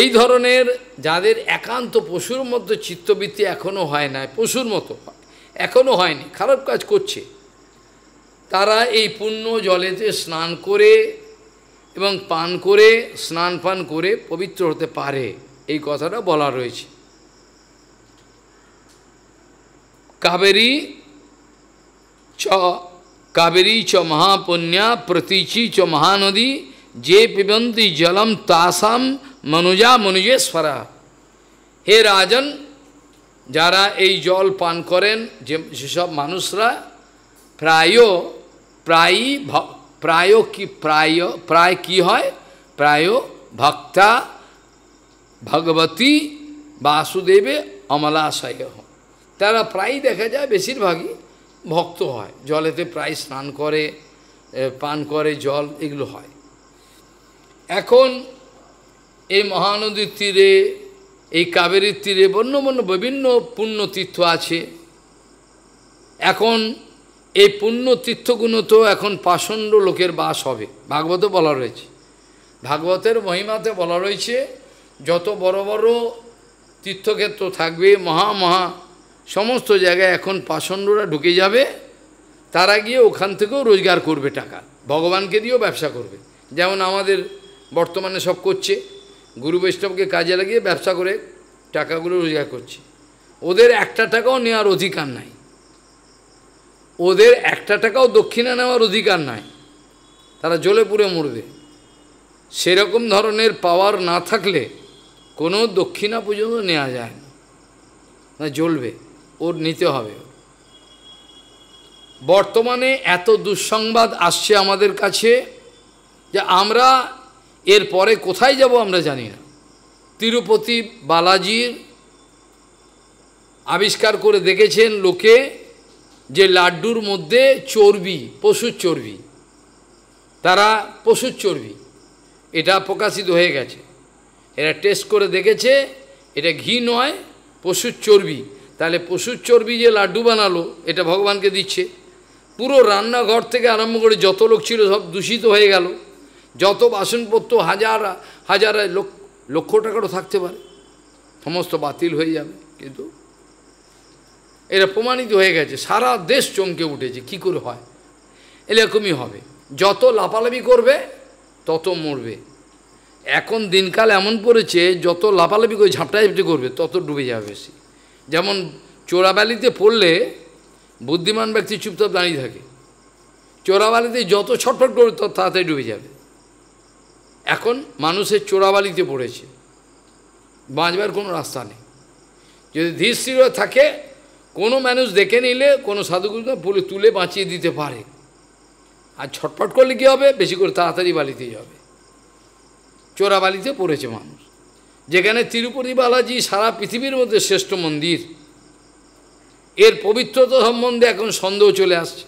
এই ধরনের যাদের একান্ত পশুর মধ্যে চিত্তবৃত্তি এখনও হয় নাই পশুর মতো এখনও হয়নি খারাপ কাজ করছে তারা এই পুণ্য জলেতে স্নান করে এবং পান করে স্নান পান করে পবিত্র হতে পারে এই কথাটা বলা রয়েছে কাবেরী চ কাবেরী চ মহাপণ্যা প্রতীচি চ মহানদী যে পিবন্তি জলম তাসাম মনুজা মনুজেশ্বরা হে রাজন যারা এই জল পান করেন যে যেসব মানুষরা প্রায় প্রায়ই প্রায় কি প্রায় প্রায় কি হয় প্রায় ভক্তা ভগবতী বাসুদেবে অমলাশয় তারা প্রায়ই দেখা যায় বেশিরভাগই ভক্ত হয় জলেতে প্রায় স্নান করে পান করে জল এগুলো হয় এখন এই মহানদীর তীরে এই কাবেরীর তীরে বন্য বন্য বিভিন্ন পুণ্যতীর্থ আছে এখন এই পুণ্যতীর্থগুলো তো এখন পাষণ্ড লোকের বাস হবে ভাগবত বলা রয়েছে ভাগবতের মহিমাতে বলা রয়েছে যত বড় বড় তীর্থক্ষেত্র থাকবে মহা মহা সমস্ত জায়গায় এখন পাষণ্ডরা ঢুকে যাবে তারা গিয়ে ওখান থেকেও রোজগার করবে টাকা ভগবানকে দিয়েও ব্যবসা করবে যেমন আমাদের বর্তমানে সব করছে গুরু বৈষ্ণবকে কাজে লাগিয়ে ব্যবসা করে টাকাগুলো রোজগার করছে ওদের একটা টাকাও নেওয়ার অধিকার নাই ওদের একটা টাকাও দক্ষিণা নেওয়ার অধিকার নাই তারা জ্বলে পুড়ে মরবে সেরকম ধরনের পাওয়ার না থাকলে কোনো দক্ষিণা পর্যন্ত নেওয়া যায় না জ্বলবে ওর নিতে হবে বর্তমানে এত দুঃসংবাদ আসছে আমাদের কাছে যে আমরা এর পরে কোথায় যাব আমরা জানি না তিরুপতি বালাজির আবিষ্কার করে দেখেছেন লোকে যে লাড্ডুর মধ্যে চর্বি পশুর চর্বি তারা পশুর চর্বি এটা প্রকাশিত হয়ে গেছে এরা টেস্ট করে দেখেছে এটা ঘি নয় পশুর চর্বি তাহলে পশুর চর্বি যে লাড্ডু বানালো এটা ভগবানকে দিচ্ছে পুরো রান্নাঘর থেকে আরম্ভ করে যত লোক ছিল সব দূষিত হয়ে গেল যত বাসনপত্র হাজার হাজার লক্ষ টাকারও থাকতে পারে সমস্ত বাতিল হয়ে যাবে কিন্তু এরা প্রমাণিত হয়ে গেছে সারা দেশ চমকে উঠেছে কি করে হয় এরকমই হবে যত লাপালাপি করবে তত মরবে এখন দিনকাল এমন পড়েছে যত লাপালাপি করে ঝাপটা ঝাপটি করবে তত ডুবে যাবে বেশি যেমন চোরাবালিতে পড়লে বুদ্ধিমান ব্যক্তি চুপচাপ দাঁড়িয়ে থাকে চোরাবালিতে যত ছটফট করবে তত তাড়াতাড়ি ডুবে যাবে এখন মানুষের চোরাবালিতে পড়েছে বাঁচবার কোনো রাস্তা নেই যদি ধীরস্থির থাকে কোনো মানুষ দেখে নিলে কোনো সাধু পুলে তুলে বাঁচিয়ে দিতে পারে আর ছটপট করলে কী হবে বেশি করে তাড়াতাড়ি বালিতে যাবে চোরাবালিতে পড়েছে মানুষ যেখানে তিরুপতি বালাজি সারা পৃথিবীর মধ্যে শ্রেষ্ঠ মন্দির এর পবিত্রতা সম্বন্ধে এখন সন্দেহ চলে আসছে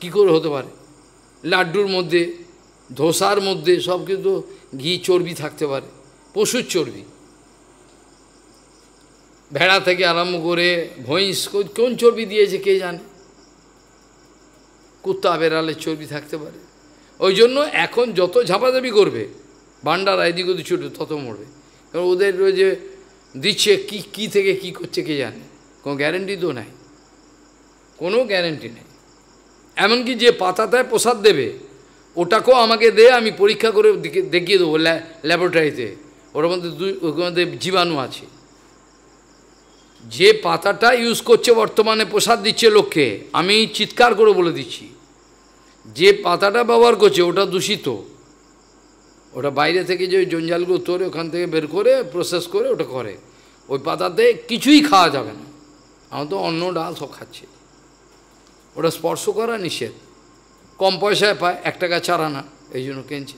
কি করে হতে পারে লাড্ডুর মধ্যে ধোসার মধ্যে সব কিন্তু ঘি চর্বি থাকতে পারে পশুর চর্বি ভেড়া থেকে আরম্ভ করে ভইস কোন চর্বি দিয়েছে কে জানে কুত্তা বেড়ালের চর্বি থাকতে পারে ওই জন্য এখন যত ঝাপাঝাপি করবে বান্ডার এদিক ওদিক ছুটবে তত মরবে কারণ ওদের ওই যে দিচ্ছে কি কি থেকে কি করছে কে জানে কোনো গ্যারেন্টি তো নাই কোনো গ্যারেন্টি নেই এমনকি যে পাতাটায় প্রসাদ দেবে ওটাকেও আমাকে দে আমি পরীক্ষা করে দেখিয়ে দেবো ল্যাবরেটরিতে ওর মধ্যে দুই মধ্যে জীবাণু আছে যে পাতাটা ইউজ করছে বর্তমানে প্রসাদ দিচ্ছে লোককে আমি চিৎকার করে বলে দিচ্ছি যে পাতাটা ব্যবহার করছে ওটা দূষিত ওটা বাইরে থেকে যে জঞ্জালগুলো তোরে ওখান থেকে বের করে প্রসেস করে ওটা করে ওই পাতাতে কিছুই খাওয়া যাবে না আমার তো অন্ন ডাল সব খাচ্ছে ওটা স্পর্শ করা নিষেধ কম পয়সায় পায় এক টাকা চারা না এই জন্য কিনছে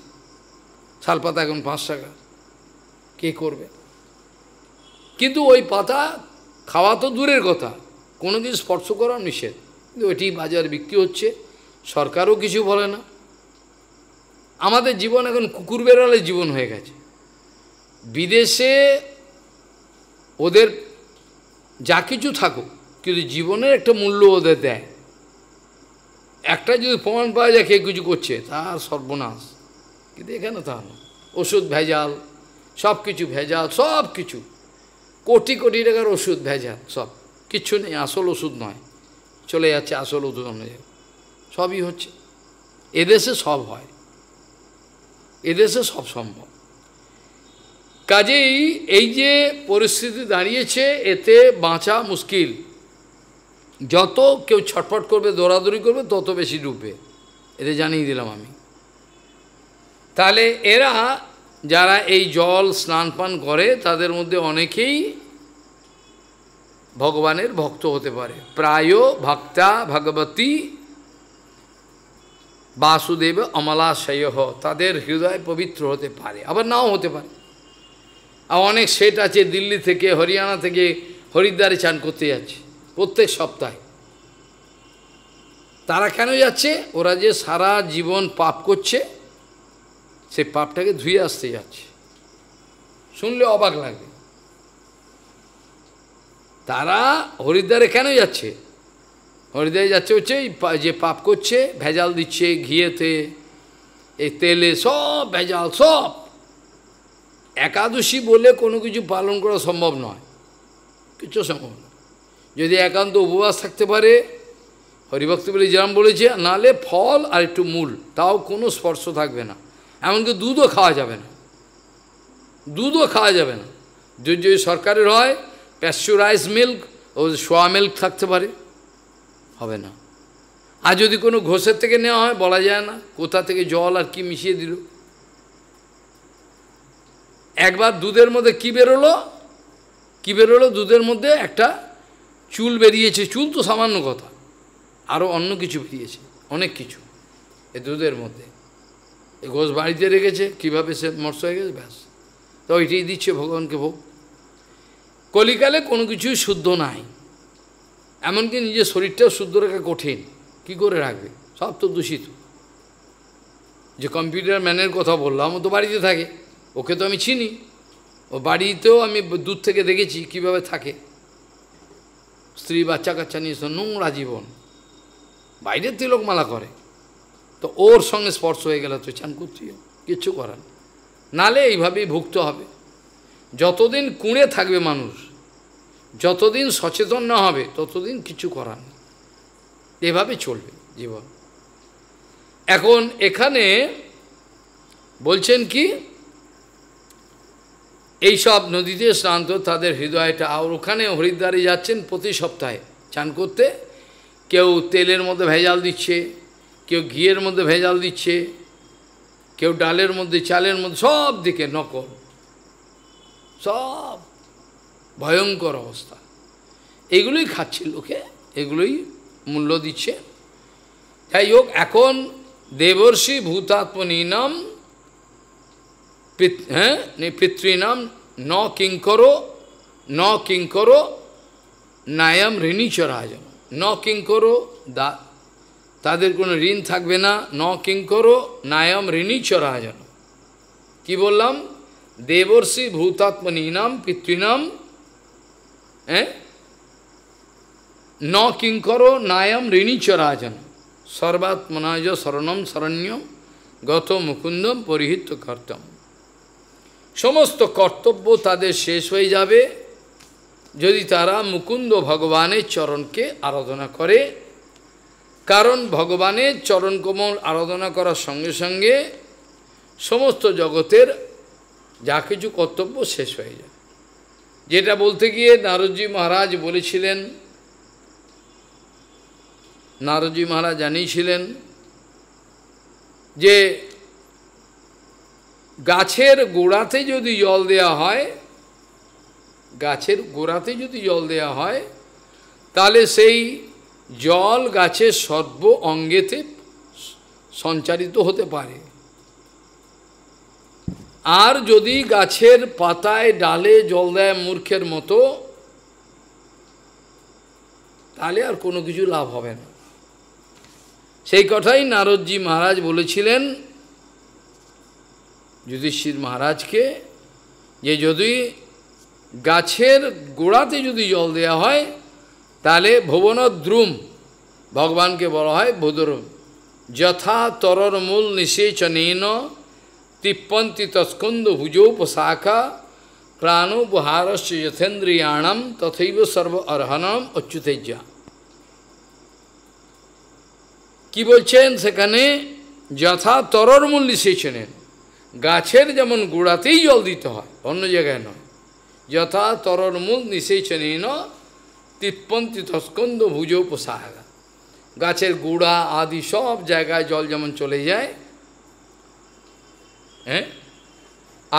শাল পাতা এখন পাঁচ টাকা কে করবে কিন্তু ওই পাতা খাওয়া তো দূরের কথা কোনো দিন স্পর্শ করা নিষেধ কিন্তু ওইটি বাজার বিক্রি হচ্ছে সরকারও কিছু বলে না আমাদের জীবন এখন কুকুর বেড়ালের জীবন হয়ে গেছে বিদেশে ওদের যা কিছু থাকুক কিন্তু জীবনের একটা মূল্য ওদের দেয় একটা যদি প্রমাণ পাওয়া যায় কে কিছু করছে তার সর্বনাশ কিন্তু এখানে তা না ওষুধ ভেজাল সব কিছু ভেজাল সব কিছু কোটি কোটি টাকার ওষুধ ভেজাল সব কিচ্ছু নেই আসল ওষুধ নয় চলে যাচ্ছে আসল ওষুধ অনুযায়ী সবই হচ্ছে এদেশে সব হয় এদেশে সব সম্ভব কাজেই এই যে পরিস্থিতি দাঁড়িয়েছে এতে বাঁচা মুশকিল যত কেউ ছটফট করবে দৌড়াদৌড়ি করবে তত বেশি ডুববে এটা জানিয়ে দিলাম আমি তাহলে এরা যারা এই জল স্নান পান করে তাদের মধ্যে অনেকেই ভগবানের ভক্ত হতে পারে প্রায় ভক্তা ভগবতী বাসুদেব অমলাশয় তাদের হৃদয় পবিত্র হতে পারে আবার নাও হতে পারে আর অনেক সেট আছে দিল্লি থেকে হরিয়ানা থেকে হরিদ্বারে চান করতে যাচ্ছে প্রত্যেক সপ্তাহে তারা কেন যাচ্ছে ওরা যে সারা জীবন পাপ করছে সে পাপটাকে ধুয়ে আসতে যাচ্ছে শুনলে অবাক লাগে তারা হরিদ্বারে কেন যাচ্ছে হরিদ্বারে যাচ্ছে হচ্ছে যে পাপ করছে ভেজাল দিচ্ছে ঘিয়েতে এই তেলে সব ভেজাল সব একাদশী বলে কোনো কিছু পালন করা সম্ভব নয় কিছু সম্ভব যদি একান্ত উপবাস থাকতে পারে হরিভক্ত বলে যেরম বলেছে নালে ফল আর একটু মূল তাও কোনো স্পর্শ থাকবে না এমনকি দুধও খাওয়া যাবে না দুধও খাওয়া যাবে না যদি যদি সরকারের হয় প্যাশ্চুরাইজ মিল্ক ও সোয়া মিল্ক থাকতে পারে হবে না আর যদি কোনো ঘোষের থেকে নেওয়া হয় বলা যায় না কোথা থেকে জল আর কি মিশিয়ে দিল একবার দুধের মধ্যে কি বেরোলো কী বেরোলো দুধের মধ্যে একটা চুল বেরিয়েছে চুল তো সামান্য কথা আরও অন্য কিছু বেরিয়েছে অনেক কিছু এ দুধের মধ্যে এ ঘোষ বাড়িতে রেখেছে কীভাবে সে মর্ষ হয়ে গেছে ব্যাস তো ওইটাই দিচ্ছে ভগবানকে ভোগ কলিকালে কোনো কিছুই শুদ্ধ নাই এমনকি নিজের শরীরটাও শুদ্ধ রাখা কঠিন কি করে রাখবে সব তো দূষিত যে কম্পিউটার ম্যানের কথা বললাম ও তো বাড়িতে থাকে ওকে তো আমি চিনি ও বাড়িতেও আমি দূর থেকে দেখেছি কিভাবে থাকে স্ত্রী বাচ্চা কাচ্চা নিয়ে নোংরা জীবন বাইরের তিলকমালা করে তো ওর সঙ্গে স্পর্শ হয়ে গেলে তো চান করতে কিচ্ছু করার নালে এইভাবেই ভুগতে হবে যতদিন কুঁড়ে থাকবে মানুষ যতদিন সচেতন না হবে ততদিন কিছু করার নেই এভাবে চলবে জীবন এখন এখানে বলছেন কি এই সব নদীতে স্নান করে তাদের হৃদয়টা আর ওখানে হরিদ্বারে যাচ্ছেন প্রতি সপ্তাহে চান করতে কেউ তেলের মধ্যে ভেজাল দিচ্ছে কেউ ঘিয়ের মধ্যে ভেজাল দিচ্ছে কেউ ডালের মধ্যে চালের মধ্যে সব দিকে নকল সব ভয়ঙ্কর অবস্থা এগুলোই খাচ্ছে লোকে এগুলোই মূল্য দিচ্ছে যাই হোক এখন দেবর্ষি ভূতাত্মনীনম হ্যাঁ পিতৃণাম ন কিঙ্করো ন কিঙ্করো নায়াম ঋণীচরাজন ন কিঙ্করো দা তাদের কোনো ঋণ থাকবে না ন কিঙ্করো নায়াম ঋণীচরাজন কি বললাম দেবর্ষি ভূতাত্মনীনাম পিতৃণাম হ্যাঁ ন কিঙ্করো নায়াম ঋণীচরাজন সর্বাত্মনায় শরণম শরণ্য গত মুকুন্দম পরিহিত কর্তম সমস্ত কর্তব্য তাদের শেষ হয়ে যাবে যদি তারা মুকুন্দ ভগবানের চরণকে আরাধনা করে কারণ ভগবানের চরণ কোমল আরাধনা করার সঙ্গে সঙ্গে সমস্ত জগতের যা কিছু কর্তব্য শেষ হয়ে যায় যেটা বলতে গিয়ে নারদজি মহারাজ বলেছিলেন নারদজি মহারাজ জানিয়েছিলেন যে গাছের গোড়াতে যদি জল দেয়া হয় গাছের গোড়াতে যদি জল দেয়া হয় তাহলে সেই জল গাছের সর্ব অঙ্গেতে সঞ্চারিত হতে পারে আর যদি গাছের পাতায় ডালে জল দেয় মূর্খের মতো তাহলে আর কোনো কিছু লাভ হবে না সেই কথাই নারদজি মহারাজ বলেছিলেন যুধিষ্ঠির মহারাজকে যে যদি গাছের গোড়াতে যদি জল দেওয়া হয় তাহলে ভুবনদ্রুম ভগবানকে বলা হয় ভুদরুম যথা তরর মূল নিষেচনেন তিপ্পন্তি তস্কন্দ ভুজোপশাখা প্রাণোপহারস্য যথেন্দ্রিয়াণম তথৈব সর্ব অর্হনম অচ্যুতেজা কি বলছেন সেখানে যথা তরর মূল নিষেচনেন গাছের যেমন গোড়াতেই জল দিতে হয় অন্য জায়গায় নয় যথা তরণ মূল নিষেচনীন তিপ্পন্তি তস্কন্দ পোষা পোষাহাগা গাছের গুড়া আদি সব জায়গায় জল যেমন চলে যায় হ্যাঁ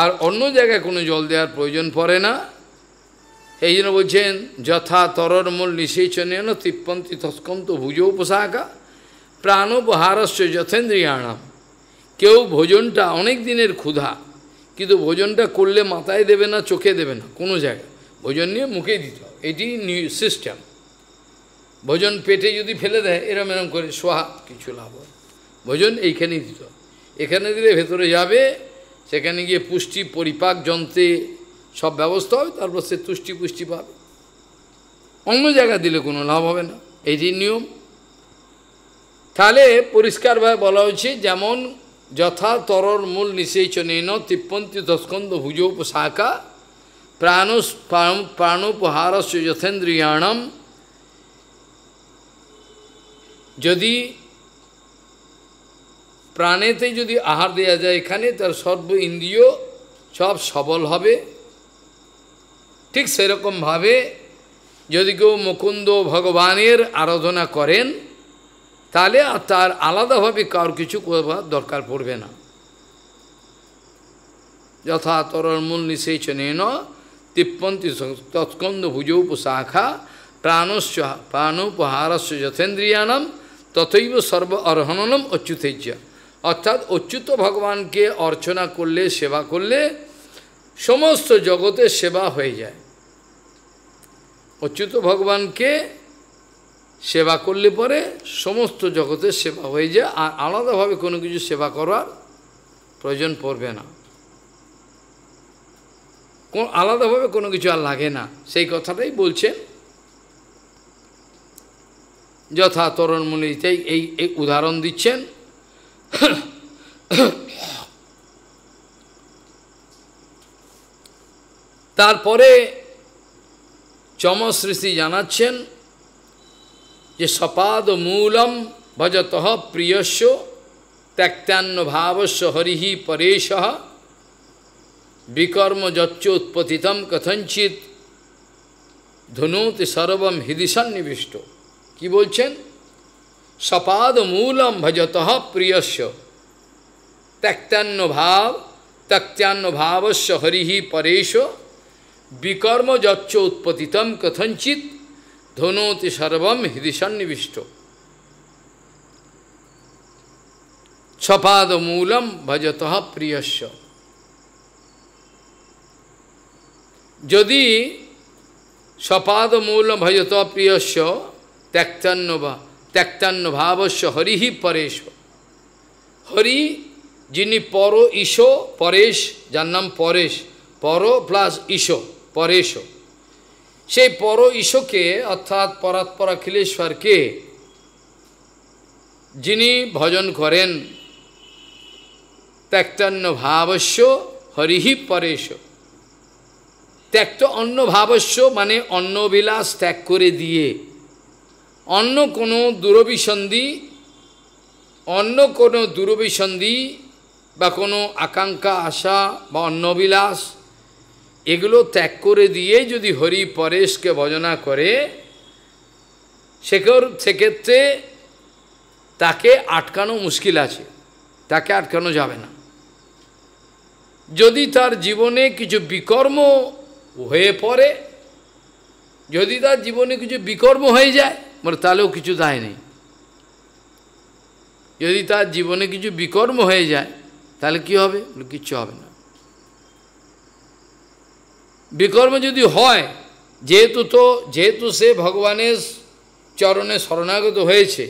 আর অন্য জায়গায় কোনো জল দেওয়ার প্রয়োজন পড়ে না এই জন্য বলছেন যথা তরর মূল নিষেচনীয় তিপ্পন্তি তস্কন্ত পোষা পোষাকা প্রাণোপহারস্য যথেন্দ্রিয়াণাম কেউ ভোজনটা অনেক দিনের ক্ষুধা কিন্তু ভোজনটা করলে মাথায় দেবে না চোখে দেবে না কোনো জায়গায় ভোজন নিয়ে মুখে দিত এটি নিউ সিস্টেম ভোজন পেটে যদি ফেলে দেয় এরম এরম করে সোহা কিছু লাভ হয় ভোজন এইখানেই দিত এখানে দিলে ভেতরে যাবে সেখানে গিয়ে পুষ্টি পরিপাক যন্ত্রে সব ব্যবস্থা হবে তারপর সে তুষ্টি পুষ্টি পাবে অন্য জায়গা দিলে কোনো লাভ হবে না এটি নিয়ম তাহলে পরিষ্কারভাবে বলা উচিত যেমন যথা তরল মূল নিষেচনেন তিপ্পন্তি তস্কন্দ ভুজোপশাখা প্রাণস প্রাণোপহারস্য যথেন্দ্রিয়াণম যদি প্রাণেতে যদি আহার দেওয়া যায় এখানে তার সর্ব ইন্দ্রিয় সব সবল হবে ঠিক সেরকমভাবে যদি কেউ মুকুন্দ ভগবানের আরাধনা করেন তাহলে আর তার আলাদাভাবে কারোর কিছু করবার দরকার পড়বে না যথা তরল তরমূল নিষেচনেন তিপ্পন্তি তৎকন্দ ভুজোপশাখা প্রাণশ্চ প্রাণোপহারস্য যথেন্দ্রিয়ানম তথৈব সর্ব অর্হনম অচ্যুতেজ্য অর্থাৎ অচ্যুত ভগবানকে অর্চনা করলে সেবা করলে সমস্ত জগতের সেবা হয়ে যায় অচ্যুত ভগবানকে সেবা করলে পরে সমস্ত জগতের সেবা হয়ে যায় আর আলাদাভাবে কোনো কিছু সেবা করার প্রয়োজন পড়বে না কোন আলাদাভাবে কোনো কিছু আর লাগে না সেই কথাটাই বলছেন যথা তরণমূলিতেই এই এই উদাহরণ দিচ্ছেন তারপরে চমশ্রী জানাচ্ছেন ये सपाद मूलम भजत प्रियस्व त्यक्तान्न भावस्व हरि परेश विकर्म जच्चोत्पतितम कथंचित धुनोति सर्व हृदय सन्निविष्ट कि बोल सपाद मूलम भजत प्रियस्य त्यक्तान्न भाव त्यक्तान्न भावस्व हरि परेश विकर्म जच्चोत्पतितम कथंचित ধনুতি সর্বম হৃদিসন্নিবিষ্ট ছপাদ মূলম ভজত প্রিয়স্য যদি সপাদ মূল ভজত প্রিয়স্য ত্যাক্তান্ন বা ত্যাক্তান্ন ভাবস্য হরিহি পরেশ হরি যিনি পর ঈশো পরেশ যার নাম পরেশ পর প্লাস ঈশো পরেশ সেই পর ঈশ্বকে অর্থাৎ পরাৎপর অখিলেশ্বরকে যিনি ভজন করেন ত্যাক্তান্ন ভাবস্য হরিহি পরেশ ত্যাক্ত অন্ন ভাবস্য মানে অন্নবিলাস ত্যাগ করে দিয়ে অন্য কোনো দুরভিসন্ধি অন্য কোনো দুরভিসন্ধি বা কোনো আকাঙ্ক্ষা আশা বা অন্নবিলাস এগুলো ত্যাগ করে দিয়ে যদি হরি পরেশকে ভজনা করে সেক্ষেত্রে তাকে আটকানো মুশকিল আছে তাকে আটকানো যাবে না যদি তার জীবনে কিছু বিকর্ম হয়ে পড়ে যদি তার জীবনে কিছু বিকর্ম হয়ে যায় মানে তাহলেও কিছু দায় নেই যদি তার জীবনে কিছু বিকর্ম হয়ে যায় তাহলে কি হবে কিচ্ছু হবে না বিকর্ম যদি হয় যেহেতু তো যেহেতু সে ভগবানের চরণে শরণাগত হয়েছে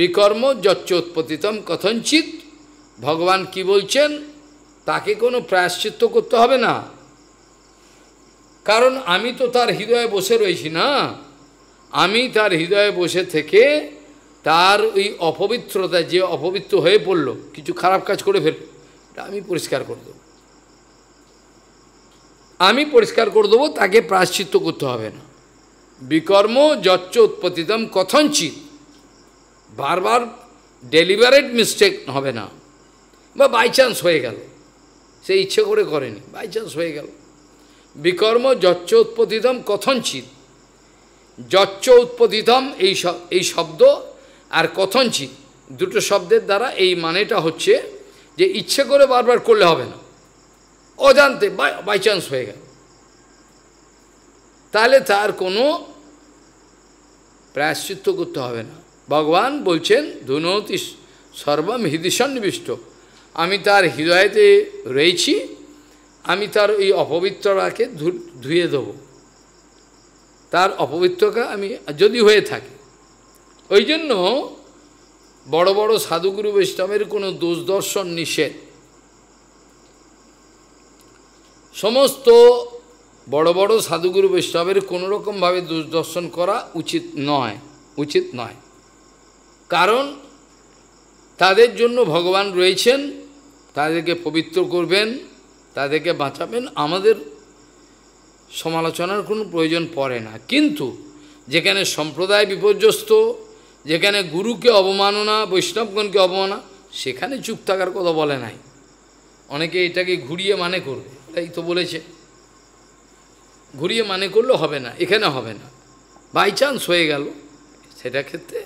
বিকর্ম যচ্চ উৎপতিতম কথঞ্চিত ভগবান কি বলছেন তাকে কোনো প্রায়শ্চিত্ত করতে হবে না কারণ আমি তো তার হৃদয়ে বসে রয়েছি না আমি তার হৃদয়ে বসে থেকে তার ওই অপবিত্রতা যে অপবিত্র হয়ে পড়ল কিছু খারাপ কাজ করে ফেল আমি পরিষ্কার করে দেবো আমি পরিষ্কার করে দেবো তাকে প্রায়শ্চিত্ত করতে হবে না বিকর্ম যচ্চ উৎপত্তিতম কথঞ্চিত বারবার ডেলিভারেট মিস্টেক হবে না বা বাই চান্স হয়ে গেল সে ইচ্ছে করে করেনি বাই চান্স হয়ে গেল বিকর্ম যচ্চ উৎপত্তিতম কথঞ্চিত যচ্চ উৎপত্তিতম এই এই শব্দ আর কথঞ্চিত দুটো শব্দের দ্বারা এই মানেটা হচ্ছে যে ইচ্ছে করে বারবার করলে হবে না অজান্তে বাই চান্স হয়ে গেল তাহলে তার কোনো প্রায়শ্চিত্ত করতে হবে না ভগবান বলছেন ধুনতি সর্বম হৃদিসন্নিবিষ্ট আমি তার হৃদয়তে রয়েছি আমি তার এই অপবিত্রটাকে ধুয়ে দেব তার অপবিত্রকে আমি যদি হয়ে থাকে ওই জন্য বড় বড় সাধুগুরু বৈষ্ণবের কোনো দোষ দর্শন নিষেধ সমস্ত বড় বড় সাধুগুরু বৈষ্ণবের কোনোরকমভাবে দুর্দর্শন করা উচিত নয় উচিত নয় কারণ তাদের জন্য ভগবান রয়েছেন তাদেরকে পবিত্র করবেন তাদেরকে বাঁচাবেন আমাদের সমালোচনার কোনো প্রয়োজন পড়ে না কিন্তু যেখানে সম্প্রদায় বিপর্যস্ত যেখানে গুরুকে অবমাননা বৈষ্ণবগণকে অবমাননা সেখানে চুপ থাকার কথা বলে নাই অনেকে এটাকে ঘুরিয়ে মানে করবে তাই তো বলেছে ঘুরিয়ে মানে করলে হবে না এখানে হবে না বাই চান্স হয়ে গেল সেটা ক্ষেত্রে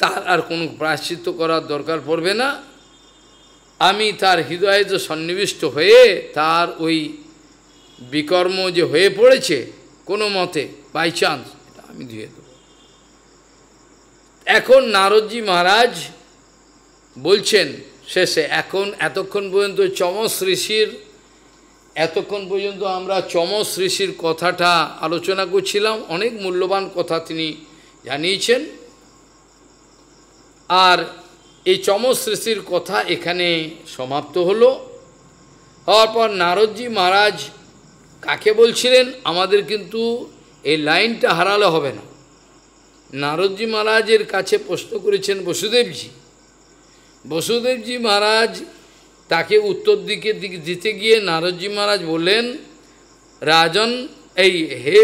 তার আর কোনো প্রায়শ্চিত্ত করার দরকার পড়বে না আমি তার হৃদয়ে তো সন্নিবিষ্ট হয়ে তার ওই বিকর্ম যে হয়ে পড়েছে কোনো মতে বাই চান্স এটা আমি ধুয়ে দেব এখন নারদজি মহারাজ বলছেন শেষে এখন এতক্ষণ পর্যন্ত চমস ঋষির এতক্ষণ পর্যন্ত আমরা চমস ঋষির কথাটা আলোচনা করছিলাম অনেক মূল্যবান কথা তিনি জানিয়েছেন আর এই চমস ঋষির কথা এখানে সমাপ্ত হলো হওয়ার পর নারদজি মহারাজ কাকে বলছিলেন আমাদের কিন্তু এই লাইনটা হারালে হবে না নারদজি মহারাজের কাছে প্রশ্ন করেছেন বসুদেবজি বসুদেবজি মহারাজ তাকে উত্তর দিকে দিতে গিয়ে নারদজি মহারাজ বললেন রাজন এই হে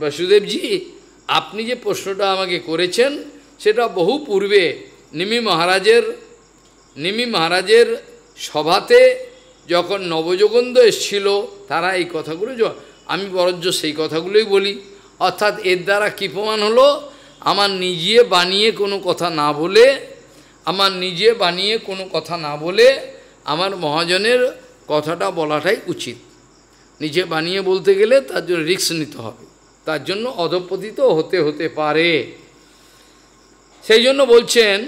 বসুদেবজি আপনি যে প্রশ্নটা আমাকে করেছেন সেটা বহু পূর্বে নিমি মহারাজের নিমি মহারাজের সভাতে যখন নবযোগন্দ এসছিল তারা এই কথাগুলো আমি বরজ সেই কথাগুলোই বলি অর্থাৎ এর দ্বারা কী প্রমাণ হলো আমার নিজে বানিয়ে কোনো কথা না বলে আমার নিজে বানিয়ে কোনো কথা না বলে আমার মহাজনের কথাটা বলাটাই উচিত নিজে বানিয়ে বলতে গেলে তার জন্য রিক্স নিতে হবে তার জন্য অধপতিত হতে হতে পারে সেই জন্য বলছেন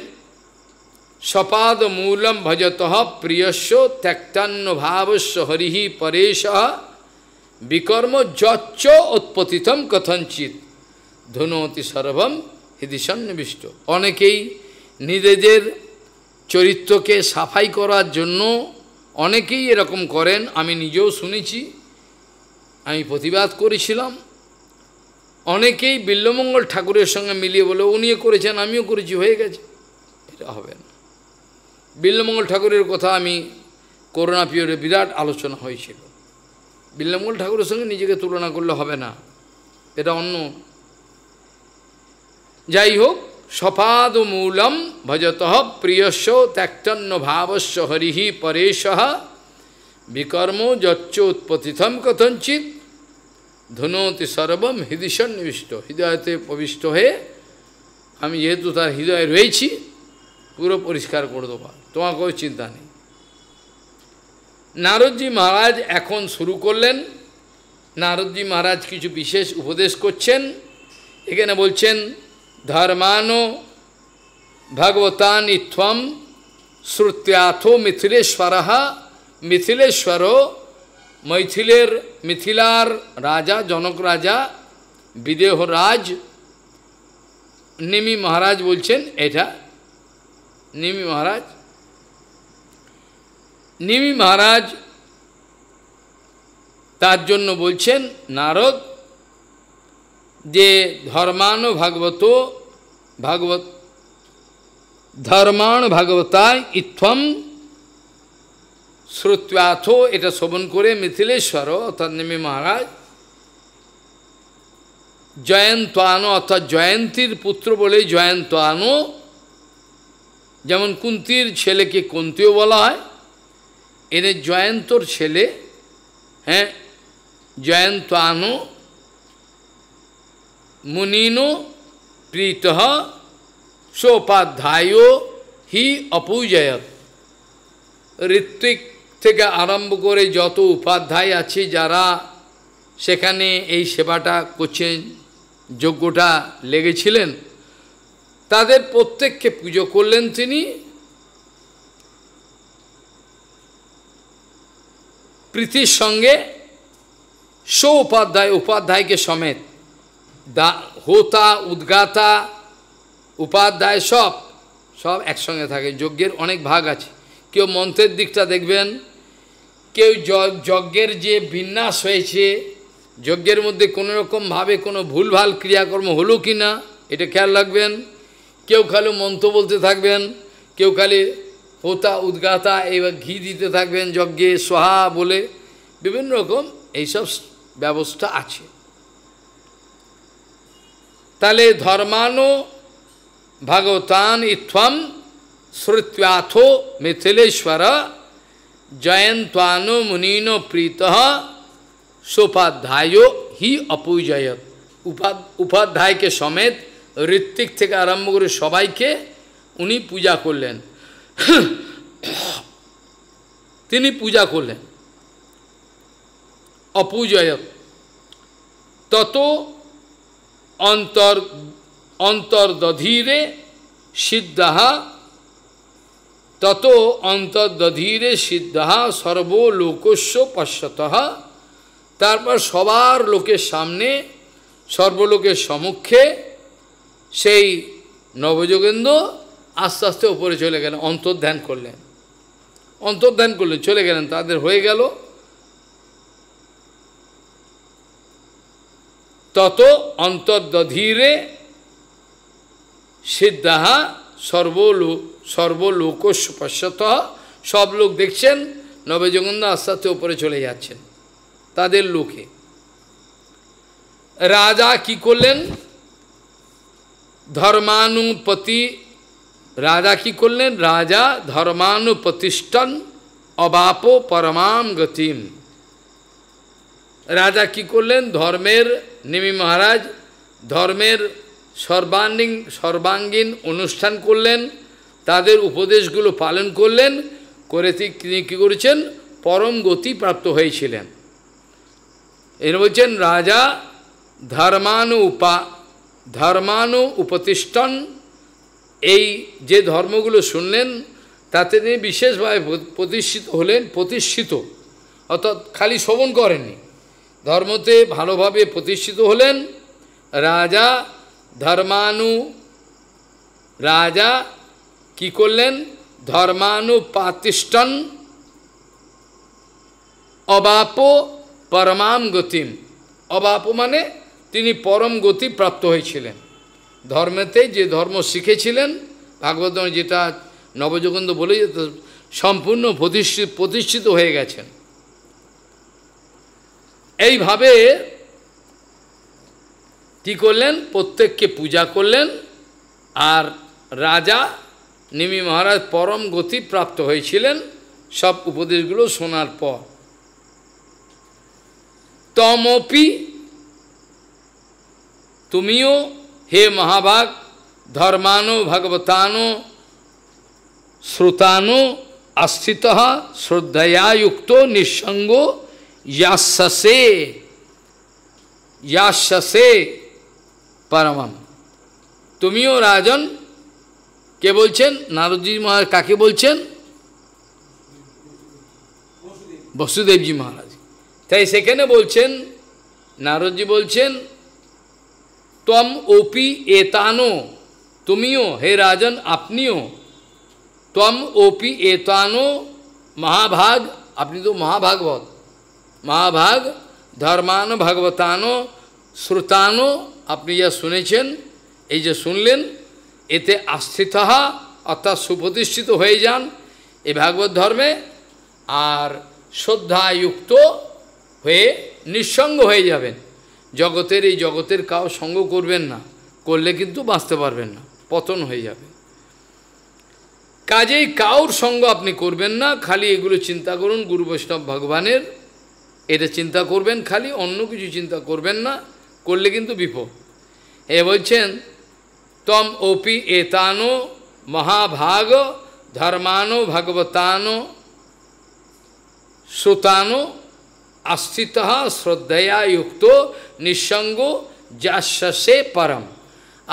সপাদ মূলম ভজত প্রিয়স্য ত্যাক্তান্ন ভাবস্য হরিহি পরেশ বিকর্ম যচ্চ উৎপতিতম কথঞ্চিত ধনতি সর্বম হৃদিসন্নিবিষ্ট অনেকেই নিজেদের চরিত্রকে সাফাই করার জন্য অনেকেই এরকম করেন আমি নিজেও শুনেছি আমি প্রতিবাদ করেছিলাম অনেকেই বিল্লমঙ্গল ঠাকুরের সঙ্গে মিলিয়ে বলে উনিও করেছেন আমিও করেছি হয়ে গেছে এটা হবে না বিল্লমঙ্গল ঠাকুরের কথা আমি করোনা পিরিয়ডে বিরাট আলোচনা হয়েছিল বিল্লমঙ্গল ঠাকুরের সঙ্গে নিজেকে তুলনা করলে হবে না এটা অন্য যাই হোক সপাদ মূলম ভজত প্রিয়স্য ত্যাক্তন্ন ভাবস্য হরিহি পরেশ বিকর্ম যচ্চ উৎপতিথম কথঞ্চিত ধনতি সর্বম নিবিষ্ট হৃদয়তে প্রবিষ্ট হয়ে আমি যেহেতু তার হৃদয়ে রয়েছি পুরো পরিষ্কার করে দেবো তোমার কোনো চিন্তা নেই নারদজি মহারাজ এখন শুরু করলেন নারদজি মহারাজ কিছু বিশেষ উপদেশ করছেন এখানে বলছেন धर्मानो भगवतानि त्वं শ্রুত্যাথো মিথিলেশ্বর মিথিলেশ্বর মৈথিলের মিথিলার রাজা জনক রাজা বিদেহরাজ নিমি মহারাজ বলছেন এটা নিমি মহারাজ নিমি মহারাজ তার জন্য বলছেন নারদ যে ধর্মান ভাগবত ভাগবত ধর্মান ভাগবতায় ইথম শ্রুত্যাথ এটা শোভন করে মিথিলেশ্বর অর্থাৎ নেমি মহারাজ জয়ন্তানো অর্থাৎ জয়ন্তীর পুত্র বলে জয়ন্তানো যেমন কুন্তির ছেলেকে কুন্তিও বলা হয় এনে জয়ন্তর ছেলে হ্যাঁ জয়ন্তানো মুনিনো প্রীত সোপাধ্যায় হি অপূজয়ত ঋত্বিক থেকে আরম্ভ করে যত উপাধ্যায় আছে যারা সেখানে এই সেবাটা করছেন যজ্ঞটা লেগেছিলেন তাদের প্রত্যেককে পুজো করলেন তিনি প্রীতির সঙ্গে সোপাধ্যায় উপাধ্যায় উপাধ্যায়কে সমেত দা হোতা উদ্গাতা উপাধ্যায় সব সব একসঙ্গে থাকে যজ্ঞের অনেক ভাগ আছে কেউ মন্ত্রের দিকটা দেখবেন কেউ যজ্ঞের যে বিন্যাস হয়েছে যজ্ঞের মধ্যে কোনো রকমভাবে কোনো ভুলভাল ক্রিয়াকর্ম হলো কি না এটা খেয়াল রাখবেন কেউ খালি মন্ত্র বলতে থাকবেন কেউ খালি হোতা উদ্গাতা এইবার ঘি দিতে থাকবেন যজ্ঞে সোহা বলে বিভিন্ন রকম এইসব ব্যবস্থা আছে তাহলে ধর্মানো ভগবতান ইথম শ্রুত্যাথ মিথিলেশ্বর জয়ন্তানো মুনিন প্রীত সোপাধ্যায় হি অপূজয়ত উপাধ্যায়কে সমেত ঋত্বিক থেকে আরম্ভ করে সবাইকে উনি পূজা করলেন তিনি পূজা করলেন অপূজয়ত তত অন্তর অন্তর্দধীরে সিদ্ধাহা তত অন্তর্দধীরে সিদ্ধাহা সর্বলোকস্য পশ্যত তারপর সবার লোকের সামনে সর্বলোকের সম্মুখে সেই নবযোগেন্দ্র আস্তে আস্তে ওপরে চলে গেলেন অন্তর্ধ্যান করলেন অন্তর্ধান করলেন চলে গেলেন তাদের হয়ে গেল তত অন্তর্দধীরে সিদ্ধাহা সর্বলো সর্বলোকস্য পশ্চত সব লোক দেখছেন নবজগন্দ আস্তে আস্তে ওপরে চলে যাচ্ছেন তাদের লোকে রাজা কি করলেন ধর্মানুপতি রাজা কি করলেন রাজা ধর্মানুপ্রতিষ্ঠান অবাপ পরমাম গতিম রাজা কি করলেন ধর্মের নিমি মহারাজ ধর্মের সর্বাঙ্গীন সর্বাঙ্গীন অনুষ্ঠান করলেন তাদের উপদেশগুলো পালন করলেন করে তিনি কী করেছেন পরম গতি প্রাপ্ত হয়েছিলেন এর বলছেন রাজা ধর্মানু উপা ধর্মানু উপতিষ্ঠান এই যে ধর্মগুলো শুনলেন তাতে তিনি বিশেষভাবে প্রতিষ্ঠিত হলেন প্রতিষ্ঠিত অর্থাৎ খালি শোভন করেননি ধর্মতে ভালোভাবে প্রতিষ্ঠিত হলেন রাজা ধর্মানু রাজা কি করলেন ধর্মানুপাতিষ্ঠন অবাপ পরমাম গতিম অবাপ মানে তিনি পরম গতি প্রাপ্ত হয়েছিলেন ধর্মেতে যে ধর্ম শিখেছিলেন ভাগবত যেটা নবযোগন্দ বলে সম্পূর্ণ প্রতিষ্ঠিত হয়ে গেছেন এইভাবে কি করলেন প্রত্যেককে পূজা করলেন আর রাজা নিমি মহারাজ পরম গতি প্রাপ্ত হয়েছিলেন সব উপদেশগুলো শোনার পর তমপি তুমিও হে মহাভাগ ধর্মানো ভগবতানো শ্রুতানো আস্থিত শ্রদ্ধায়ুক্ত নিঃসঙ্গ या ससे या ससे परमम तुम्हें राजन के बोल नारदी महाराज का बोल वसुदेव जी महाराज तेने से बोल नारद जी बोल तम ओपी एतानो तुम्हें हे राजन अपनी तम ओपी एतानो महाभाग अपनी तो महाभागवत মহাভাগ ধর্মানো ভগবতানো শ্রুতানো আপনি যা শুনেছেন এই যে শুনলেন এতে আস্থিত অর্থাৎ সুপ্রতিষ্ঠিত হয়ে যান এই ভাগবত ধর্মে আর শ্রদ্ধাযুক্ত হয়ে নিঃসঙ্গ হয়ে যাবেন জগতের এই জগতের কাউ সঙ্গ করবেন না করলে কিন্তু বাঁচতে পারবেন না পতন হয়ে যাবে কাজেই কাউর সঙ্গ আপনি করবেন না খালি এগুলো চিন্তা করুন গুরু বৈষ্ণব ভগবানের এটা চিন্তা করবেন খালি অন্য কিছু চিন্তা করবেন না করলে কিন্তু বিপদ এ বলছেন তম ওপি এতানো মহাভাগ ধর্মানো ভগবতানো শ্রোতানো আস্থিত শ্রদ্ধায়ুক্ত যুক্ত নিঃসঙ্গ যাশে পরম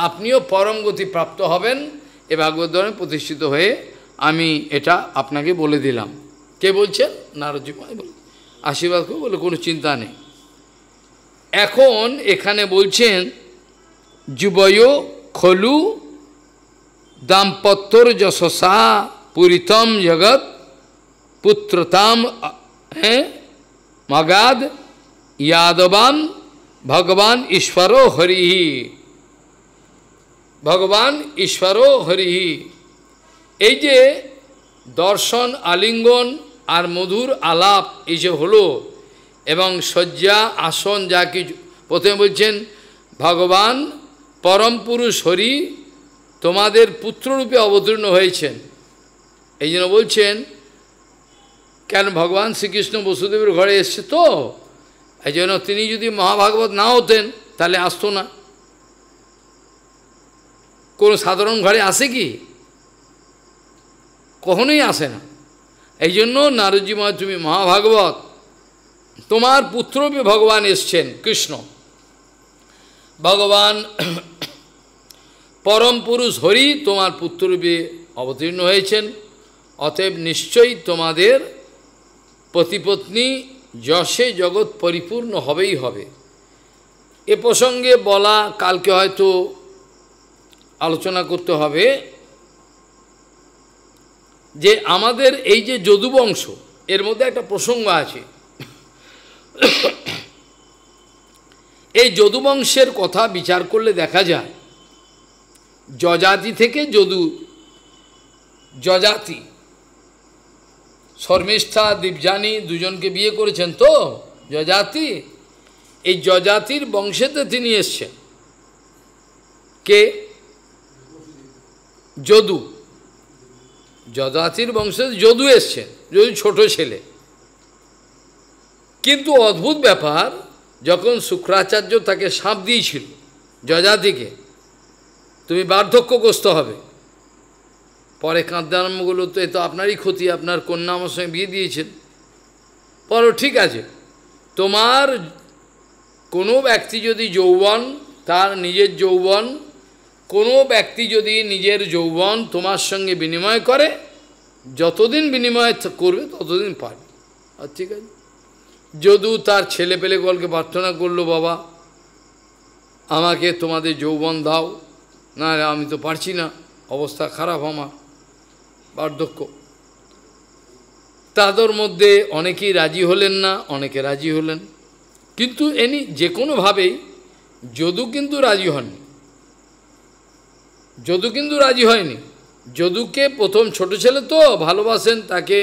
আপনিও পরম গতি প্রাপ্ত হবেন এ ভাগবত প্রতিষ্ঠিত হয়ে আমি এটা আপনাকে বলে দিলাম কে বলছেন নারজি বল আশীর্বাদ করবো বলে কোনো চিন্তা নেই এখন এখানে বলছেন যুবয় খলু দাম্পত্যর যশসা পুরিতম জগৎ পুত্রতাম হ্যাঁ মগাদ ইয়াদবান ভগবান ঈশ্বর হরিহি ভগবান ঈশ্বরও হরিহি এই যে দর্শন আলিঙ্গন আর মধুর আলাপ এই যে হলো এবং শয্যা আসন যা কিছু প্রথমে বলছেন ভগবান পরম পুরুষ হরি তোমাদের পুত্ররূপে অবতীর্ণ হয়েছেন এই জন্য বলছেন কেন ভগবান শ্রীকৃষ্ণ বসুদেবের ঘরে এসছে তো এই জন্য তিনি যদি মহাভাগবত না হতেন তাহলে আসতো না কোনো সাধারণ ঘরে আসে কি কখনোই আসে না এই জন্য মা তুমি মহাভাগবত তোমার পুত্ররূপে ভগবান এসছেন কৃষ্ণ ভগবান পরম পুরুষ হরি তোমার পুত্ররূপে অবতীর্ণ হয়েছেন অতএব নিশ্চয়ই তোমাদের প্রতিপত্নী যশে জগৎ পরিপূর্ণ হবেই হবে এ প্রসঙ্গে বলা কালকে হয়তো আলোচনা করতে হবে যে আমাদের এই যে যদুবংশ এর মধ্যে একটা প্রসঙ্গ আছে এই যদুবংশের কথা বিচার করলে দেখা যায় যজাতি থেকে যদু যজাতি শর্মিষ্ঠা দীপজানি দুজনকে বিয়ে করেছেন তো যজাতি এই যজাতির বংশেতে তিনি এসছেন কে যদু যদাতির বংশে যদু এসছেন যদু ছোট ছেলে কিন্তু অদ্ভুত ব্যাপার যখন শুক্রাচার্য তাকে সাপ দিয়েছিল যজাতিকে তুমি বার্ধক্যগ্রস্ত হবে পরে কাঁদানম্বগুলো তো এ তো আপনারই ক্ষতি আপনার কন্যা আমার সঙ্গে বিয়ে দিয়েছেন পরও ঠিক আছে তোমার কোনো ব্যক্তি যদি যৌবন তার নিজের যৌবন কোনো ব্যক্তি যদি নিজের যৌবন তোমার সঙ্গে বিনিময় করে যতদিন বিনিময় করবে ততদিন পারবে আর ঠিক আছে যদু তার ছেলে পেলে গলকে প্রার্থনা করলো বাবা আমাকে তোমাদের যৌবন দাও না আমি তো পারছি না অবস্থা খারাপ আমার বার্ধক্য তাদের মধ্যে অনেকেই রাজি হলেন না অনেকে রাজি হলেন কিন্তু এনি যে কোনোভাবেই যদু কিন্তু রাজি হননি যদু কিন্তু রাজি হয়নি যদুকে প্রথম ছোট ছেলে তো ভালোবাসেন তাকে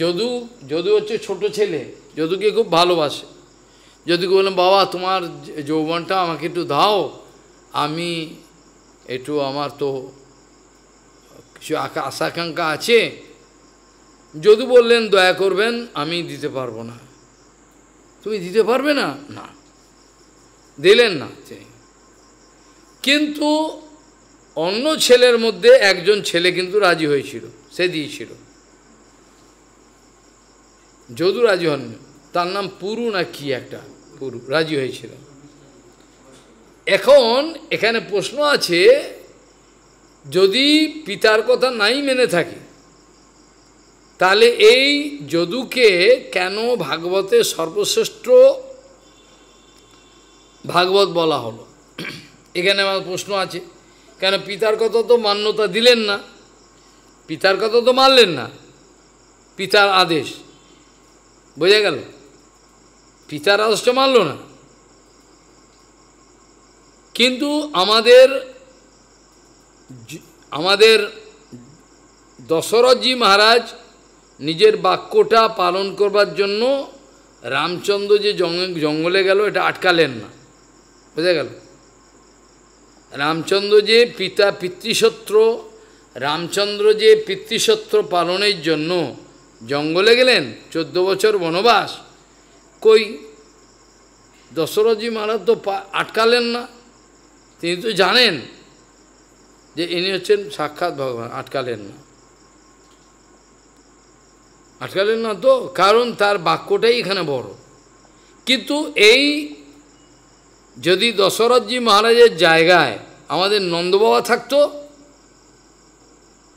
যদু যদু হচ্ছে ছোট ছেলে যদুকে খুব ভালোবাসে যদুকে বললাম বাবা তোমার যৌবনটা আমাকে একটু দাও আমি একটু আমার তো কিছু আশাকাঙ্ক্ষা আছে যদু বললেন দয়া করবেন আমি দিতে পারবো না তুমি দিতে পারবে না না দিলেন না কিন্তু অন্য ছেলের মধ্যে একজন ছেলে কিন্তু রাজি হয়েছিল সে দিয়েছিল যদু রাজি হননি তার নাম পুরু না কি একটা পুরু রাজি হয়েছিল এখন এখানে প্রশ্ন আছে যদি পিতার কথা নাই মেনে থাকে তাহলে এই যদুকে কেন ভাগবতে সর্বশ্রেষ্ঠ ভাগবত বলা হলো এখানে আমার প্রশ্ন আছে কেন পিতার কথা তো মান্যতা দিলেন না পিতার কথা তো মানলেন না পিতার আদেশ বোঝা গেল পিতার আদেশটা মানল না কিন্তু আমাদের আমাদের দশরথজি মহারাজ নিজের বাক্যটা পালন করবার জন্য রামচন্দ্র যে জঙ্গলে গেল এটা আটকালেন না বোঝা গেল রামচন্দ্র যে পিতা পিতৃশত্র রামচন্দ্র যে পিতৃশত্র পালনের জন্য জঙ্গলে গেলেন চোদ্দ বছর বনবাস কই দশরথজি মহারাজ তো আটকালেন না তিনি তো জানেন যে ইনি হচ্ছেন সাক্ষাৎ ভগবান আটকালেন না আটকালেন না তো কারণ তার বাক্যটাই এখানে বড় কিন্তু এই যদি দশরথজি মহারাজের জায়গায় আমাদের নন্দবাবা থাকতো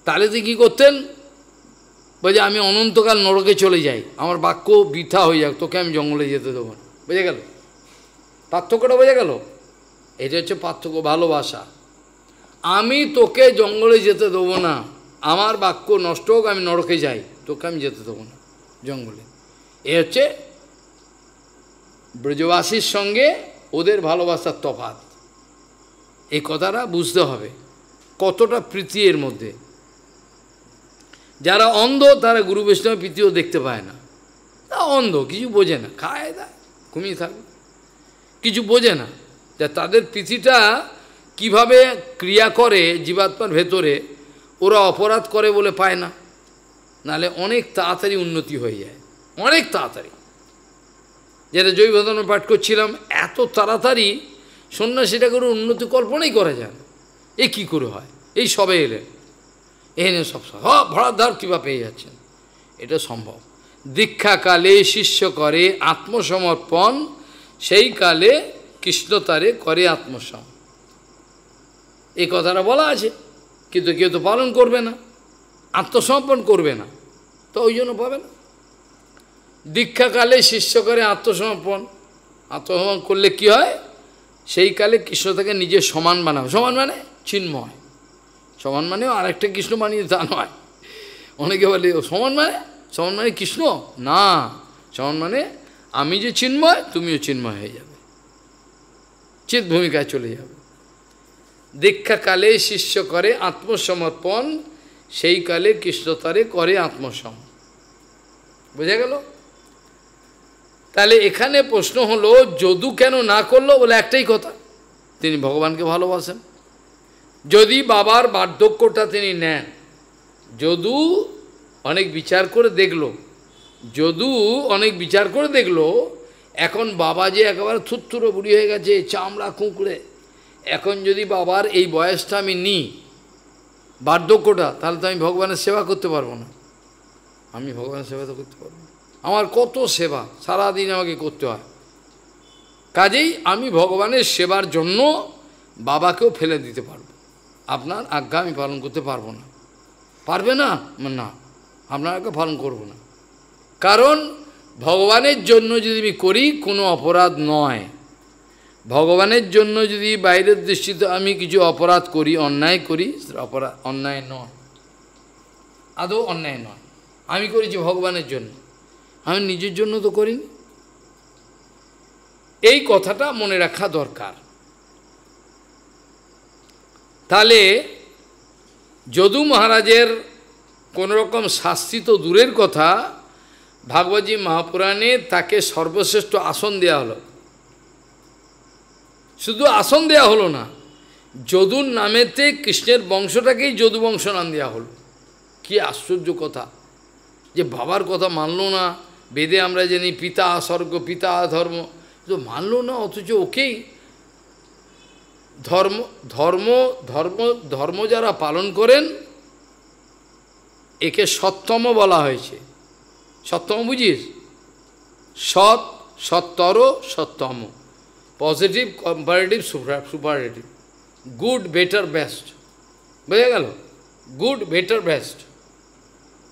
তাহলে তো কী করতেন বলছে আমি অনন্তকাল নরকে চলে যাই আমার বাক্য বৃথা হয়ে যাক তোকে আমি জঙ্গলে যেতে দেবো না বুঝে গেল পার্থক্যটা বোঝা গেল এটা হচ্ছে পার্থক্য ভালোবাসা আমি তোকে জঙ্গলে যেতে দেবো না আমার বাক্য নষ্ট হোক আমি নরকে যাই তোকে আমি যেতে দেবো না জঙ্গলে এ হচ্ছে ব্রজবাসীর সঙ্গে ওদের ভালোবাসার তফাত এই কথাটা বুঝতে হবে কতটা প্রীতি এর মধ্যে যারা অন্ধ তারা গুরু বৈষ্ণবের প্রীতিও দেখতে পায় না তা অন্ধ কিছু বোঝে না খায় দা ঘুমিয়ে থাকে কিছু বোঝে না যা তাদের প্রীতিটা কিভাবে ক্রিয়া করে জীবাত্মার ভেতরে ওরা অপরাধ করে বলে পায় না নালে অনেক তাড়াতাড়ি উন্নতি হয়ে যায় অনেক তাড়াতাড়ি যেটা জৈব ধর্ম পাঠ করছিলাম এত তাড়াতাড়ি সন্ন্যাসীটা করে উন্নতি কল্পনাই করা যায় এ কী করে হয় এই সবে এলে এনে সব হ হ্যাঁ, ভরাধার কীভাবে পেয়ে যাচ্ছেন এটা সম্ভব দীক্ষাকালে শিষ্য করে আত্মসমর্পণ সেই কালে কৃষ্ণতারে করে আত্মসম এই কথাটা বলা আছে কিন্তু কেউ তো পালন করবে না আত্মসমর্পণ করবে না তো ওই জন্য পাবে না দীক্ষাকালে শিষ্য করে আত্মসমর্পণ আত্মসমর্পণ করলে কি হয় সেই কালে কৃষ্ণ তাকে নিজের সমান বানাবে সমান মানে চিন্ময় সমান মানেও আরেকটা কৃষ্ণ বানিয়ে তা নয় অনেকে বলে সমান মানে সমান মানে কৃষ্ণ না সমান মানে আমি যে চিন্ময় তুমিও চিন্ময় হয়ে যাবে চিত ভূমিকায় চলে যাবে দীক্ষাকালে শিষ্য করে আত্মসমর্পণ সেই কালে কৃষ্ণতারে করে আত্মসম বোঝা গেল তাহলে এখানে প্রশ্ন হলো যদু কেন না করলো বলে একটাই কথা তিনি ভগবানকে ভালোবাসেন যদি বাবার বার্ধক্যটা তিনি নেন যদু অনেক বিচার করে দেখলো যদু অনেক বিচার করে দেখলো এখন বাবা যে একেবারে থুত্থুরো বুড়ি হয়ে গেছে চামড়া কুঁকড়ে এখন যদি বাবার এই বয়সটা আমি নিই বার্ধক্যটা তাহলে তো আমি ভগবানের সেবা করতে পারবো না আমি ভগবানের সেবা তো করতে পারবো আমার কত সেবা সারাদিন আমাকে করতে হয় কাজেই আমি ভগবানের সেবার জন্য বাবাকেও ফেলে দিতে পারব আপনার আজ্ঞা আমি পালন করতে পারবো না পারবে না না আপনার আজ্ঞা পালন করব না কারণ ভগবানের জন্য যদি আমি করি কোনো অপরাধ নয় ভগবানের জন্য যদি বাইরের দৃষ্টিতে আমি কিছু অপরাধ করি অন্যায় করি অপরাধ অন্যায় নয় আদৌ অন্যায় নয় আমি করেছি ভগবানের জন্য আমি নিজের জন্য তো করিনি এই কথাটা মনে রাখা দরকার তাহলে যদু মহারাজের কোনোরকম শাস্তি তো দূরের কথা ভাগবতী মহাপুরাণে তাকে সর্বশ্রেষ্ঠ আসন দেয়া হলো শুধু আসন দেয়া হলো না যদুর নামেতে কৃষ্ণের বংশটাকেই যদু বংশ নাম দেওয়া হলো কি আশ্চর্য কথা যে বাবার কথা মানল না বেদে আমরা জানি পিতা স্বর্গ পিতা ধর্ম তো মানল না অথচ ওকেই ধর্ম ধর্ম ধর্ম ধর্ম যারা পালন করেন একে সত্যম বলা হয়েছে সত্যম বুঝিস সৎ সত্তর সত্যম positive comparative superlative good better best বোঝা গেল গুড বেটার বেস্ট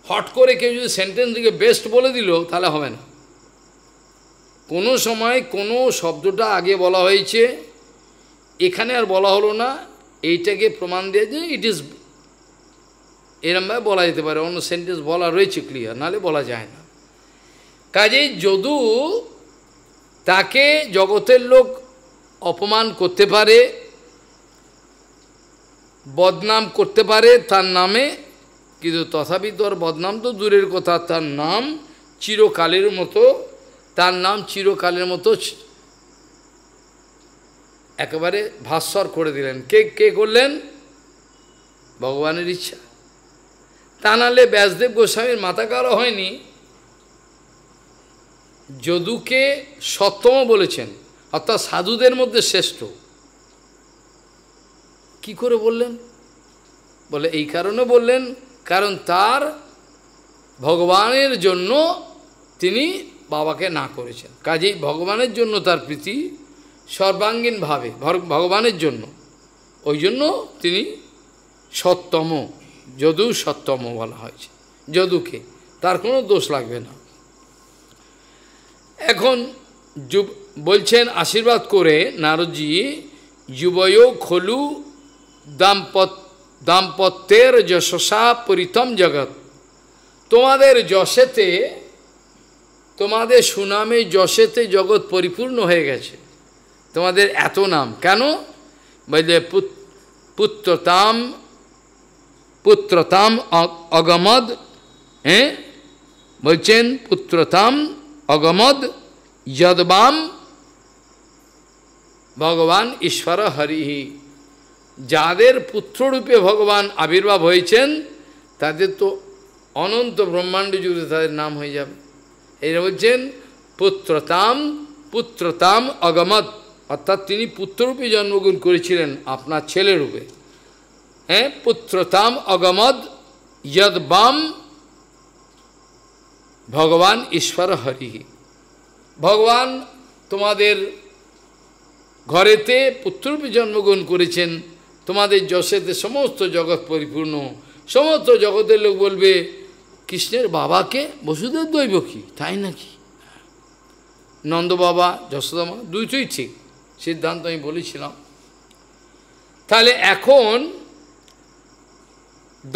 হট করে কেউ যদি সেন্টেন্স দিকে বেস্ট বলে দিল তাহলে হবে না কোনো সময় কোনো শব্দটা আগে বলা হয়েছে এখানে আর বলা হলো না এইটাকে প্রমাণ দেওয়া যে ইট ইজ এরমভাবে বলা যেতে পারে অন্য সেন্টেন্স বলা রয়েছে ক্লিয়ার নাহলে বলা যায় না কাজেই যদু তাকে জগতের লোক অপমান করতে পারে বদনাম করতে পারে তার নামে কিন্তু তথাপি তোর বদনাম তো দূরের কথা তার নাম চিরকালের মতো তার নাম চিরকালের মতো একেবারে ভাস্বর করে দিলেন কে কে করলেন ভগবানের ইচ্ছা তা নাহলে ব্যাসদেব গোস্বামীর মাথা কারো হয়নি যদুকে সত্যম বলেছেন অর্থাৎ সাধুদের মধ্যে শ্রেষ্ঠ কি করে বললেন বলে এই কারণে বললেন কারণ তার ভগবানের জন্য তিনি বাবাকে না করেছেন কাজেই ভগবানের জন্য তার প্রীতি সর্বাঙ্গীনভাবে ভগবানের জন্য ওই জন্য তিনি সত্যম যদু সত্যম বলা হয়েছে যদুকে তার কোনো দোষ লাগবে না এখন যুব বলছেন আশীর্বাদ করে নারদজি যুবয় খলু দাম্পত্য দাম্পত্যের যশসা পরিতম জগৎ তোমাদের যশেতে তোমাদের সুনামে যশেতে জগৎ পরিপূর্ণ হয়ে গেছে তোমাদের এত নাম কেন বলে পুত্রতাম পুত্রতাম অগমদ হ্যাঁ বলছেন পুত্রতাম অগমদ যদবাম ভগবান ঈশ্বর হরিহী যাদের পুত্ররূপে ভগবান আবির্ভাব হয়েছেন তাদের তো অনন্ত ব্রহ্মাণ্ড জুড়ে তাদের নাম হয়ে যাবে এরা বলছেন পুত্রতাম পুত্রতাম অগমত অর্থাৎ তিনি পুত্ররূপে জন্মগ্রহণ করেছিলেন আপনার ছেলেরূপে হ্যাঁ পুত্রতাম অগমদ যদবাম বাম ভগবান ঈশ্বর হরি ভগবান তোমাদের ঘরেতে পুত্ররূপে জন্মগ্রহণ করেছেন তোমাদের যশেতে সমস্ত জগৎ পরিপূর্ণ সমস্ত জগতের লোক বলবে কৃষ্ণের বাবাকে বসুদের দৈব কি তাই নাকি নন্দ বাবা যশোদামা দুইটাই ঠিক সিদ্ধান্ত আমি বলেছিলাম তাহলে এখন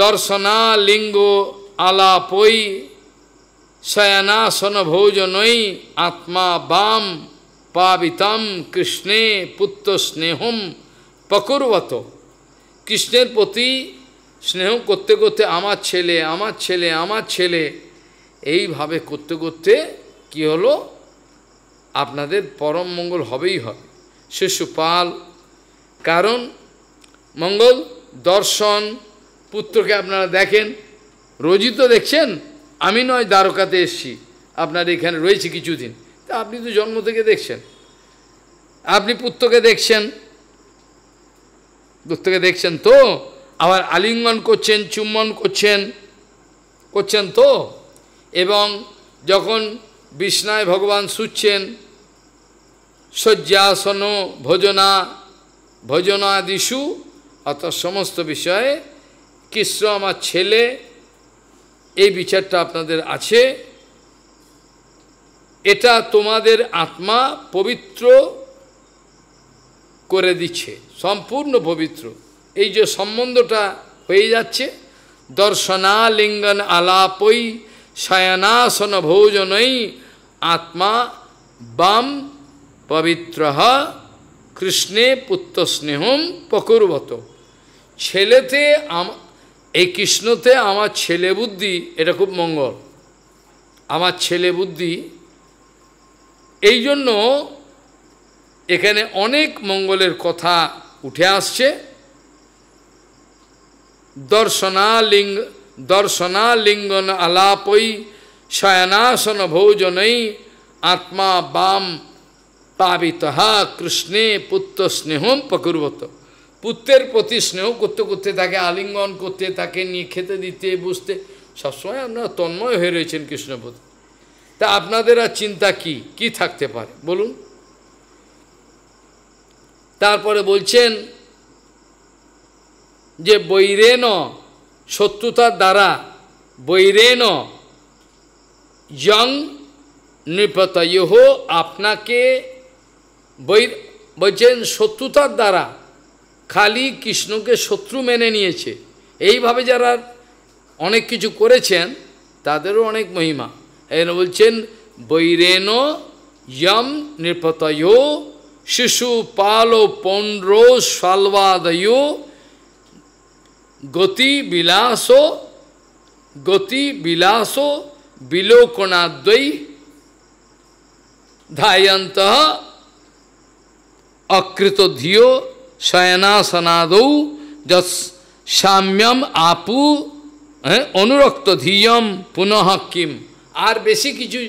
দর্শনা লিঙ্গ আলাপই শয়নাসন ভোজনই আত্মা বাম পাবিতাম কৃষ্ণে পুত্র স্নেহম পকুরবত কৃষ্ণের প্রতি স্নেহ করতে করতে আমার ছেলে আমার ছেলে আমার ছেলে এইভাবে করতে করতে কি হলো আপনাদের পরম মঙ্গল হবেই হবে শিশুপাল কারণ মঙ্গল দর্শন পুত্রকে আপনারা দেখেন রোজই তো দেখছেন আমি নয় দ্বারকাতে এসছি আপনার এখানে রয়েছে কিছুদিন তা আপনি তো জন্ম থেকে দেখছেন আপনি পুত্রকে দেখছেন দূর থেকে দেখছেন তো আবার আলিঙ্গন করছেন চুম্বন করছেন করছেন তো এবং যখন বিষ্ণায় ভগবান শুচ্ছেন শয্যাসন ভোজনা ভোজনাদিশু অর্থাৎ সমস্ত বিষয়ে কৃষ্ণ আমার ছেলে এই বিচারটা আপনাদের আছে এটা তোমাদের আত্মা পবিত্র করে দিচ্ছে সম্পূর্ণ পবিত্র এই যে সম্বন্ধটা হয়ে যাচ্ছে দর্শনা লিঙ্গন আলাপই শয়নাসন ভোজনই আত্মা বাম পবিত্র কৃষ্ণে পুত্র স্নেহম পকুরবত ছেলেতে এই কৃষ্ণতে আমার ছেলে বুদ্ধি এটা খুব মঙ্গল আমার ছেলে বুদ্ধি এই জন্য এখানে অনেক মঙ্গলের কথা উঠে আসছে দর্শনালিঙ্গ দর্শনালিঙ্গন আলাপই শয়নাসন ভোজনই আত্মা বাম পাবিতহা কৃষ্ণে পুত্র স্নেহম পকুর্বত পুত্রের প্রতি স্নেহ করতে করতে তাকে আলিঙ্গন করতে তাকে নিয়ে খেতে দিতে বুঝতে সবসময় আপনারা তন্ময় হয়ে রয়েছেন কৃষ্ণপতি তা আপনাদের আর চিন্তা কি কি থাকতে পারে বলুন তারপরে বলছেন যে বৈরেন শত্রুতার দ্বারা বৈরেন যং নৃপতয়হ আপনাকে বৈ বলছেন শত্রুতার দ্বারা খালি কৃষ্ণকে শত্রু মেনে নিয়েছে এইভাবে যারা অনেক কিছু করেছেন তাদেরও অনেক মহিমা এখানে বলছেন বৈরেন ইয়ং নৃপতয় Shishu Palo Pondro Shalvadayo Goti Vilaso Goti Vilaso Vilokonadvai Dhayanta Akritodhyo Sayanasanadau Jas Samyam Apu অনুরক্ত ধিয়ম পুনঃ কিম আর বেশি কিছু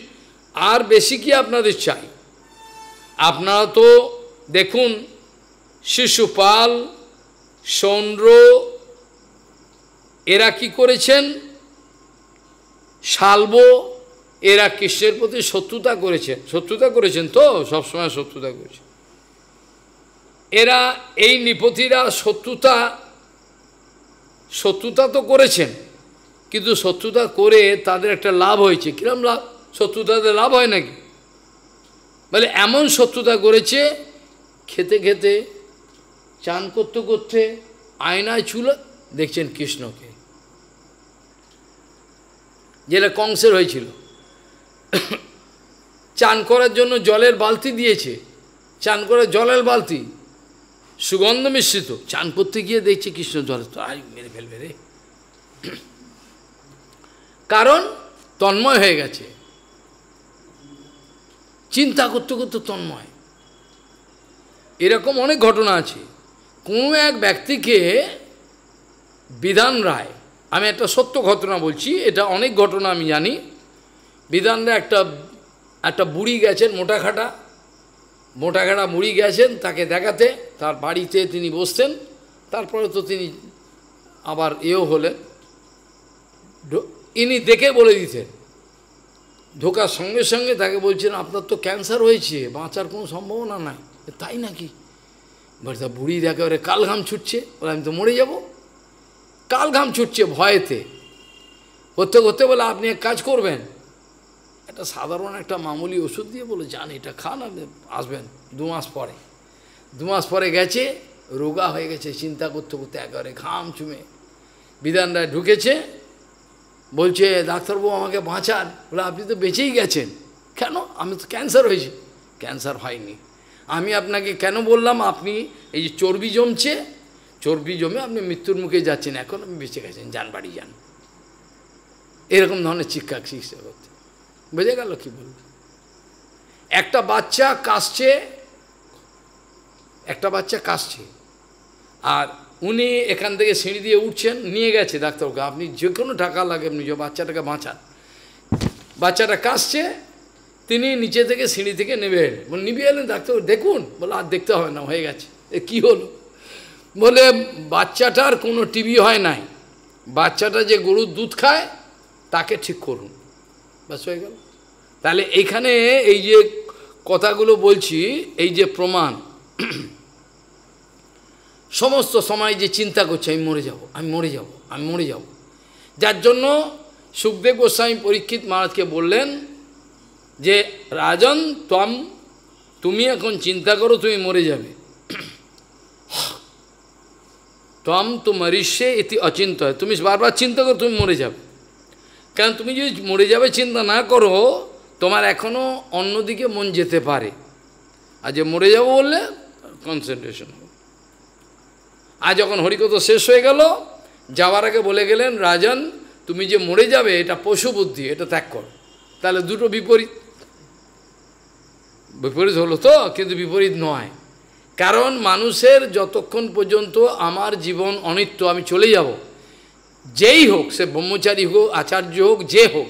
আর বেশি কি আপনাদের চাই আপনারা তো দেখুন শিশুপাল সৌন্দ্র এরা কি করেছেন শালব এরা কৃষ্ণের প্রতি শত্রুতা করেছেন শত্রুতা করেছেন তো সবসময় শত্রুতা করেছেন এরা এই নিপতিরা শত্রুতা শত্রুতা তো করেছেন কিন্তু শত্রুতা করে তাদের একটা লাভ হয়েছে কিরম লাভ শত্রুতাতে লাভ হয় নাকি বলে এমন শত্রুতা করেছে খেতে খেতে চান করতে করতে আয়নায় চুল দেখছেন কৃষ্ণকে যেটা কংসের হয়েছিল চান করার জন্য জলের বালতি দিয়েছে চান করার জলের বালতি সুগন্ধ মিশ্রিত চান করতে গিয়ে দেখছে কৃষ্ণ জল তো আই মেরে ফেলবে রে কারণ তন্ময় হয়ে গেছে চিন্তা করতে করতে তন্ময় এরকম অনেক ঘটনা আছে কোনো এক ব্যক্তিকে বিধান রায় আমি একটা সত্য ঘটনা বলছি এটা অনেক ঘটনা আমি জানি বিধান রায় একটা একটা বুড়ি গেছেন মোটাখাটা মোটাখাটা মুড়ি গেছেন তাকে দেখাতে তার বাড়িতে তিনি বসতেন তারপরে তো তিনি আবার এও হলেন ইনি দেখে বলে দিতেন ঢোকার সঙ্গে সঙ্গে তাকে বলছেন আপনার তো ক্যান্সার হয়েছে বাঁচার কোনো সম্ভাবনা নাই তাই নাকি বাড়ি তা বুড়ির একেবারে কাল ঘাম ছুটছে বলে আমি তো মরে যাব কাল ঘাম ছুটছে ভয়েতে করতে করতে বলে আপনি এক কাজ করবেন একটা সাধারণ একটা মামুলি ওষুধ দিয়ে বলে যান এটা খান আপনি আসবেন দু মাস পরে দু মাস পরে গেছে রোগা হয়ে গেছে চিন্তা করতে করতে একেবারে ঘাম চুমে বিধানরায় ঢুকেছে বলছে ডাক্তারবাবু আমাকে বাঁচান বলে আপনি তো বেঁচেই গেছেন কেন আমি তো ক্যান্সার হয়েছি ক্যান্সার হয়নি আমি আপনাকে কেন বললাম আপনি এই যে চর্বি জমছে চর্বি জমে আপনি মৃত্যুর মুখে যাচ্ছেন এখন আপনি বেঁচে গেছেন যান বাড়ি যান এরকম ধরনের চিকিৎসা চিকিৎসা করতে বোঝা গেল কী বলব একটা বাচ্চা কাশছে একটা বাচ্চা কাশছে আর উনি এখান থেকে সিঁড়ি দিয়ে উঠছেন নিয়ে গেছে ডাক্তারকে আপনি যে কোনো টাকা লাগে আপনি যে বাচ্চাটাকে বাঁচান বাচ্চাটা কাঁসছে তিনি নিচে থেকে সিঁড়ি থেকে নেবে এলেন বলে নিবে এলেন ডাক্তার দেখুন বলে আর দেখতে হবে না হয়ে গেছে এ কী হলো বলে বাচ্চাটার কোনো টিবি হয় নাই বাচ্চাটা যে গরুর দুধ খায় তাকে ঠিক করুন বাস হয়ে গেল তাহলে এইখানে এই যে কথাগুলো বলছি এই যে প্রমাণ সমস্ত সময় যে চিন্তা করছে আমি মরে যাব আমি মরে যাব আমি মরে যাব যার জন্য সুখদেব গোস্বামী পরীক্ষিত মহারাজকে বললেন যে রাজন তম তুমি এখন চিন্তা করো তুমি মরে যাবে তম তো মরিষ্যে এটি অচিন্ত হয় তুমি বারবার চিন্তা করো তুমি মরে যাবে কারণ তুমি যদি মরে যাবে চিন্তা না করো তোমার এখনও অন্যদিকে মন যেতে পারে আর যে মরে যাবো বললে কনসেন্ট্রেশন আর যখন হরিকথা শেষ হয়ে গেল যাওয়ার আগে বলে গেলেন রাজন তুমি যে মরে যাবে এটা পশু বুদ্ধি এটা ত্যাগ করো তাহলে দুটো বিপরীত বিপরীত হলো তো কিন্তু বিপরীত নয় কারণ মানুষের যতক্ষণ পর্যন্ত আমার জীবন অনিত্য আমি চলে যাব যেই হোক সে ব্রহ্মচারী হোক আচার্য হোক যে হোক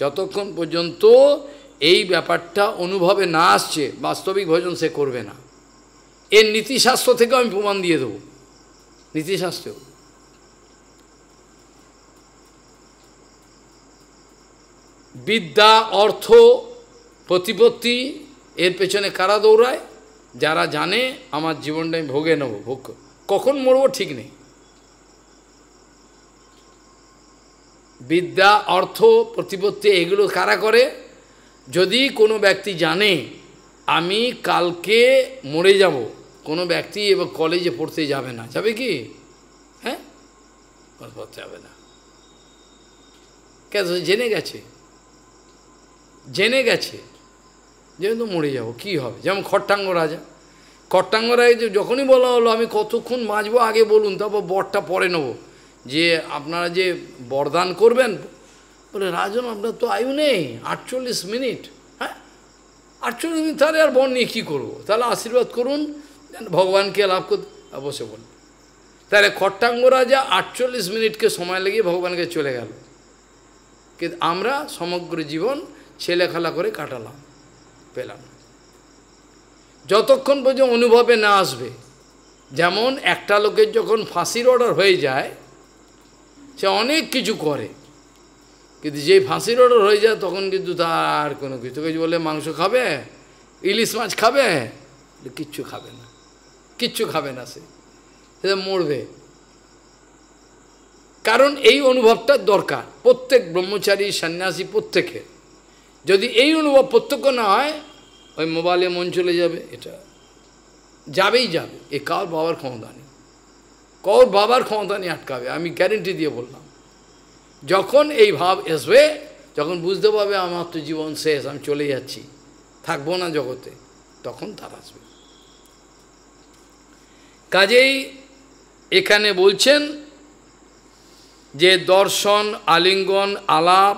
যতক্ষণ পর্যন্ত এই ব্যাপারটা অনুভবে না আসছে বাস্তবিক ভজন সে করবে না এর নীতিশাস্ত্র থেকে আমি প্রমাণ দিয়ে দেবো নীতিশাস্ত্র বিদ্যা অর্থ প্রতিপত্তি এর পেছনে কারা দৌড়ায় যারা জানে আমার জীবনটা আমি ভোগে নেব ভোগ কখন মরবো ঠিক নেই বিদ্যা অর্থ প্রতিপত্তি এগুলো কারা করে যদি কোনো ব্যক্তি জানে আমি কালকে মরে যাব কোনো ব্যক্তি এবার কলেজে পড়তে যাবে না যাবে কি হ্যাঁ পড়তে যাবে না কেন জেনে গেছে জেনে গেছে যেহেতু মরে যাব কি হবে যেমন খট্টাঙ্গ রাজা খট্টাঙ্গ রাজা যখনই বলা হলো আমি কতক্ষণ বাঁচবো আগে বলুন তারপর বরটা পরে নেবো যে আপনারা যে বরদান করবেন বলে রাজন আপনার তো আয়ু নেই আটচল্লিশ মিনিট হ্যাঁ আটচল্লিশ মিনিট তাহলে আর বর নিয়ে কী করবো তাহলে আশীর্বাদ করুন ভগবানকে লাভ করতে বসে বল তাহলে খট্টাঙ্গ রাজা আটচল্লিশ মিনিটকে সময় লেগে ভগবানকে চলে গেল কিন্তু আমরা সমগ্র জীবন ছেলেখেলা করে কাটালাম পেলাম যতক্ষণ পর্যন্ত অনুভবে না আসবে যেমন একটা লোকের যখন ফাঁসির অর্ডার হয়ে যায় সে অনেক কিছু করে কিন্তু যেই ফাঁসির অর্ডার হয়ে যায় তখন কিন্তু তার কোনো কিছু কিছু বলে মাংস খাবে ইলিশ মাছ খাবে কিচ্ছু খাবে না কিচ্ছু খাবে না সে মরবে কারণ এই অনুভবটা দরকার প্রত্যেক ব্রহ্মচারী সন্ন্যাসী প্রত্যেকের যদি এই অনুভব প্রত্যক্ষ না হয় ওই মোবাইলে মন চলে যাবে এটা যাবেই যাবে এ কার বাবার ক্ষমতা নেই কর বাবার ক্ষমতা নেই আটকাবে আমি গ্যারেন্টি দিয়ে বললাম যখন এই ভাব আসবে যখন বুঝতে পারবে আমার তো জীবন শেষ আমি চলে যাচ্ছি থাকবো না জগতে তখন তার আসবে কাজেই এখানে বলছেন যে দর্শন আলিঙ্গন আলাপ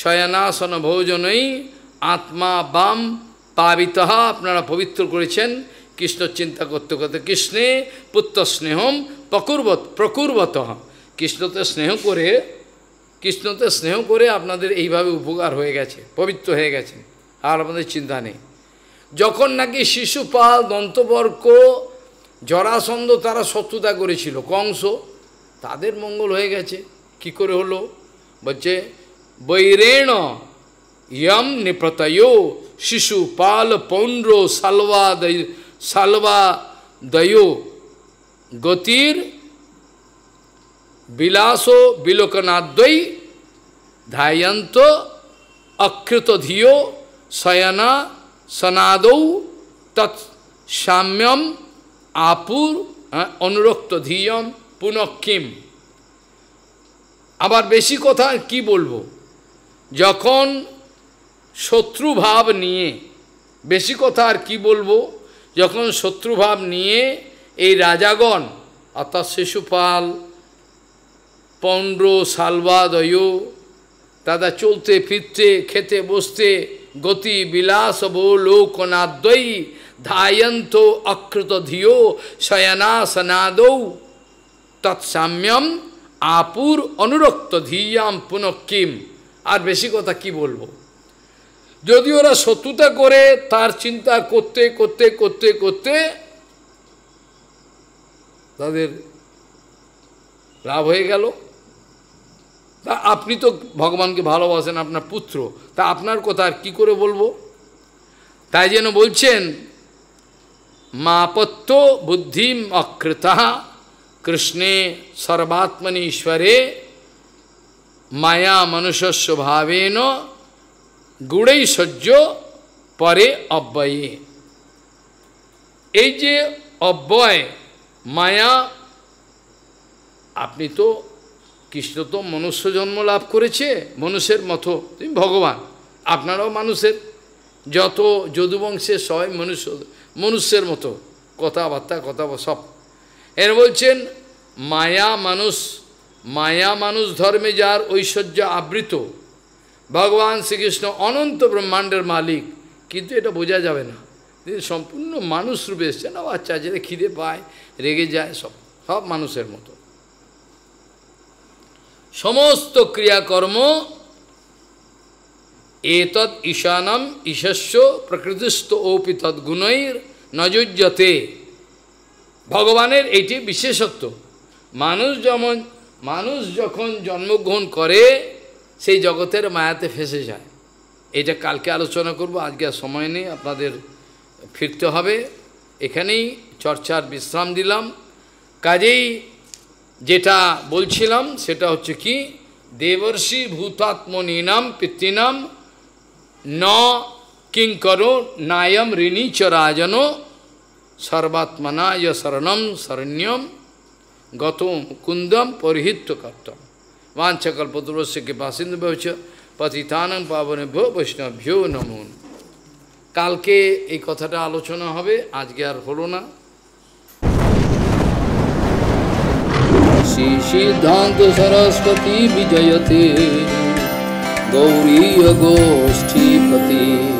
শয়নাসন ভোজনই আত্মা বাম পাবিতহা আপনারা পবিত্র করেছেন কৃষ্ণ চিন্তা করতে করতে কৃষ্ণে পুত্র স্নেহম প্রকুর্বত প্রকুর্বত কৃষ্ণতে স্নেহ করে কৃষ্ণতে স্নেহ করে আপনাদের এইভাবে উপকার হয়ে গেছে পবিত্র হয়ে গেছে আর আমাদের চিন্তা নেই যখন নাকি শিশুপাল দন্তবর্গ জরাসন্ধ তারা শত্রুতা করেছিল কংস তাদের মঙ্গল হয়ে গেছে কি করে হলো বলছে বৈরেণ ইয়ম নিপতয় শিশু পাল পৌন্ড্র সালবা সালবা দয় গতির বিলাস বিলোকনাদ্বৈ ধায়ন্ত অকৃত ধিয় শয়না সনাদৌ তৎসাম্যম আপুর হ্যাঁ, অনুরক্ত ধিয়ম পুনঃকিম আবার বেশি কথা কি বলবো যখন শত্রুভাব নিয়ে বেশি কথা আর কি বলবো যখন শত্রুভাব নিয়ে এই রাজাগণ অর্থাৎ শিশুপাল পণ্ড্র সালবা দয় চলতে ফিরতে খেতে বসতে গতি বিলাস বো লোকনাদ্বয়ী ধায়ন্ত অকৃত ধিও শয়না সনাদৌ তৎসাম্যম আপুর অনুরক্ত ধিয়াম পুনঃ কিম আর বেশি কথা কি বলবো যদি ওরা শত্রুতা করে তার চিন্তা করতে করতে করতে করতে তাদের লাভ হয়ে গেল তা আপনি তো ভগবানকে ভালোবাসেন আপনার পুত্র তা আপনার কথা আর কী করে বলবো তাই যেন বলছেন মাপত্য বুদ্ধিম অকৃতা কৃষ্ণে সর্বাত্মনি ঈশ্বরে মায়া মনুষ্য স্বভাবেন গুড়েই সহ্য পরে অব্যয়ে এই যে অব্যয় মায়া আপনি তো কৃষ্ণ তো মনুষ্য জন্ম লাভ করেছে মনুষ্যের মতো ভগবান আপনারাও মানুষের যত যদুবংশে সবাই মনুষ্য মনুষ্যের মতো কথাবার্তা কথা সব এর বলছেন মায়া মানুষ মায়া মানুষ ধর্মে যার ঐশ্বর্য আবৃত ভগবান শ্রীকৃষ্ণ অনন্ত ব্রহ্মাণ্ডের মালিক কিন্তু এটা বোঝা যাবে না তিনি সম্পূর্ণ মানুষ রূপে এসছেন না বাচ্চা যেটা খিদে পায় রেগে যায় সব সব মানুষের মতো সমস্ত ক্রিয়াকর্ম এতৎ ঈশানম ঈশস্য প্রকৃতিস্থ ওপি তদ্গুণৈর নজুজ্যতে ভগবানের এটি বিশেষত্ব মানুষ যেমন মানুষ যখন জন্মগ্রহণ করে সেই জগতের মায়াতে ফেসে যায় এটা কালকে আলোচনা করব আজকে আর সময় নেই আপনাদের ফিরতে হবে এখানেই চর্চার বিশ্রাম দিলাম কাজেই যেটা বলছিলাম সেটা হচ্ছে কি দেবর্ষি ভূতাত্মনীনাম পিতৃনাম न किं करो नायम ऋणी चराजनो सर्वात्मना य शरणम शरण्यम गतोम कुंदम परिहित कर्तम वाछकल्पतुरस् कृपा सिंधु পতিতানং পাবনেভ্যো বৈষ্ণভ্যো নমুন কালকে এই কথাটা আলোচনা হবে আজকে আর হলো না শ্রী সিদ্ধান্ত সরস্বতী বিজয়তে गौरी गोष्ठीपति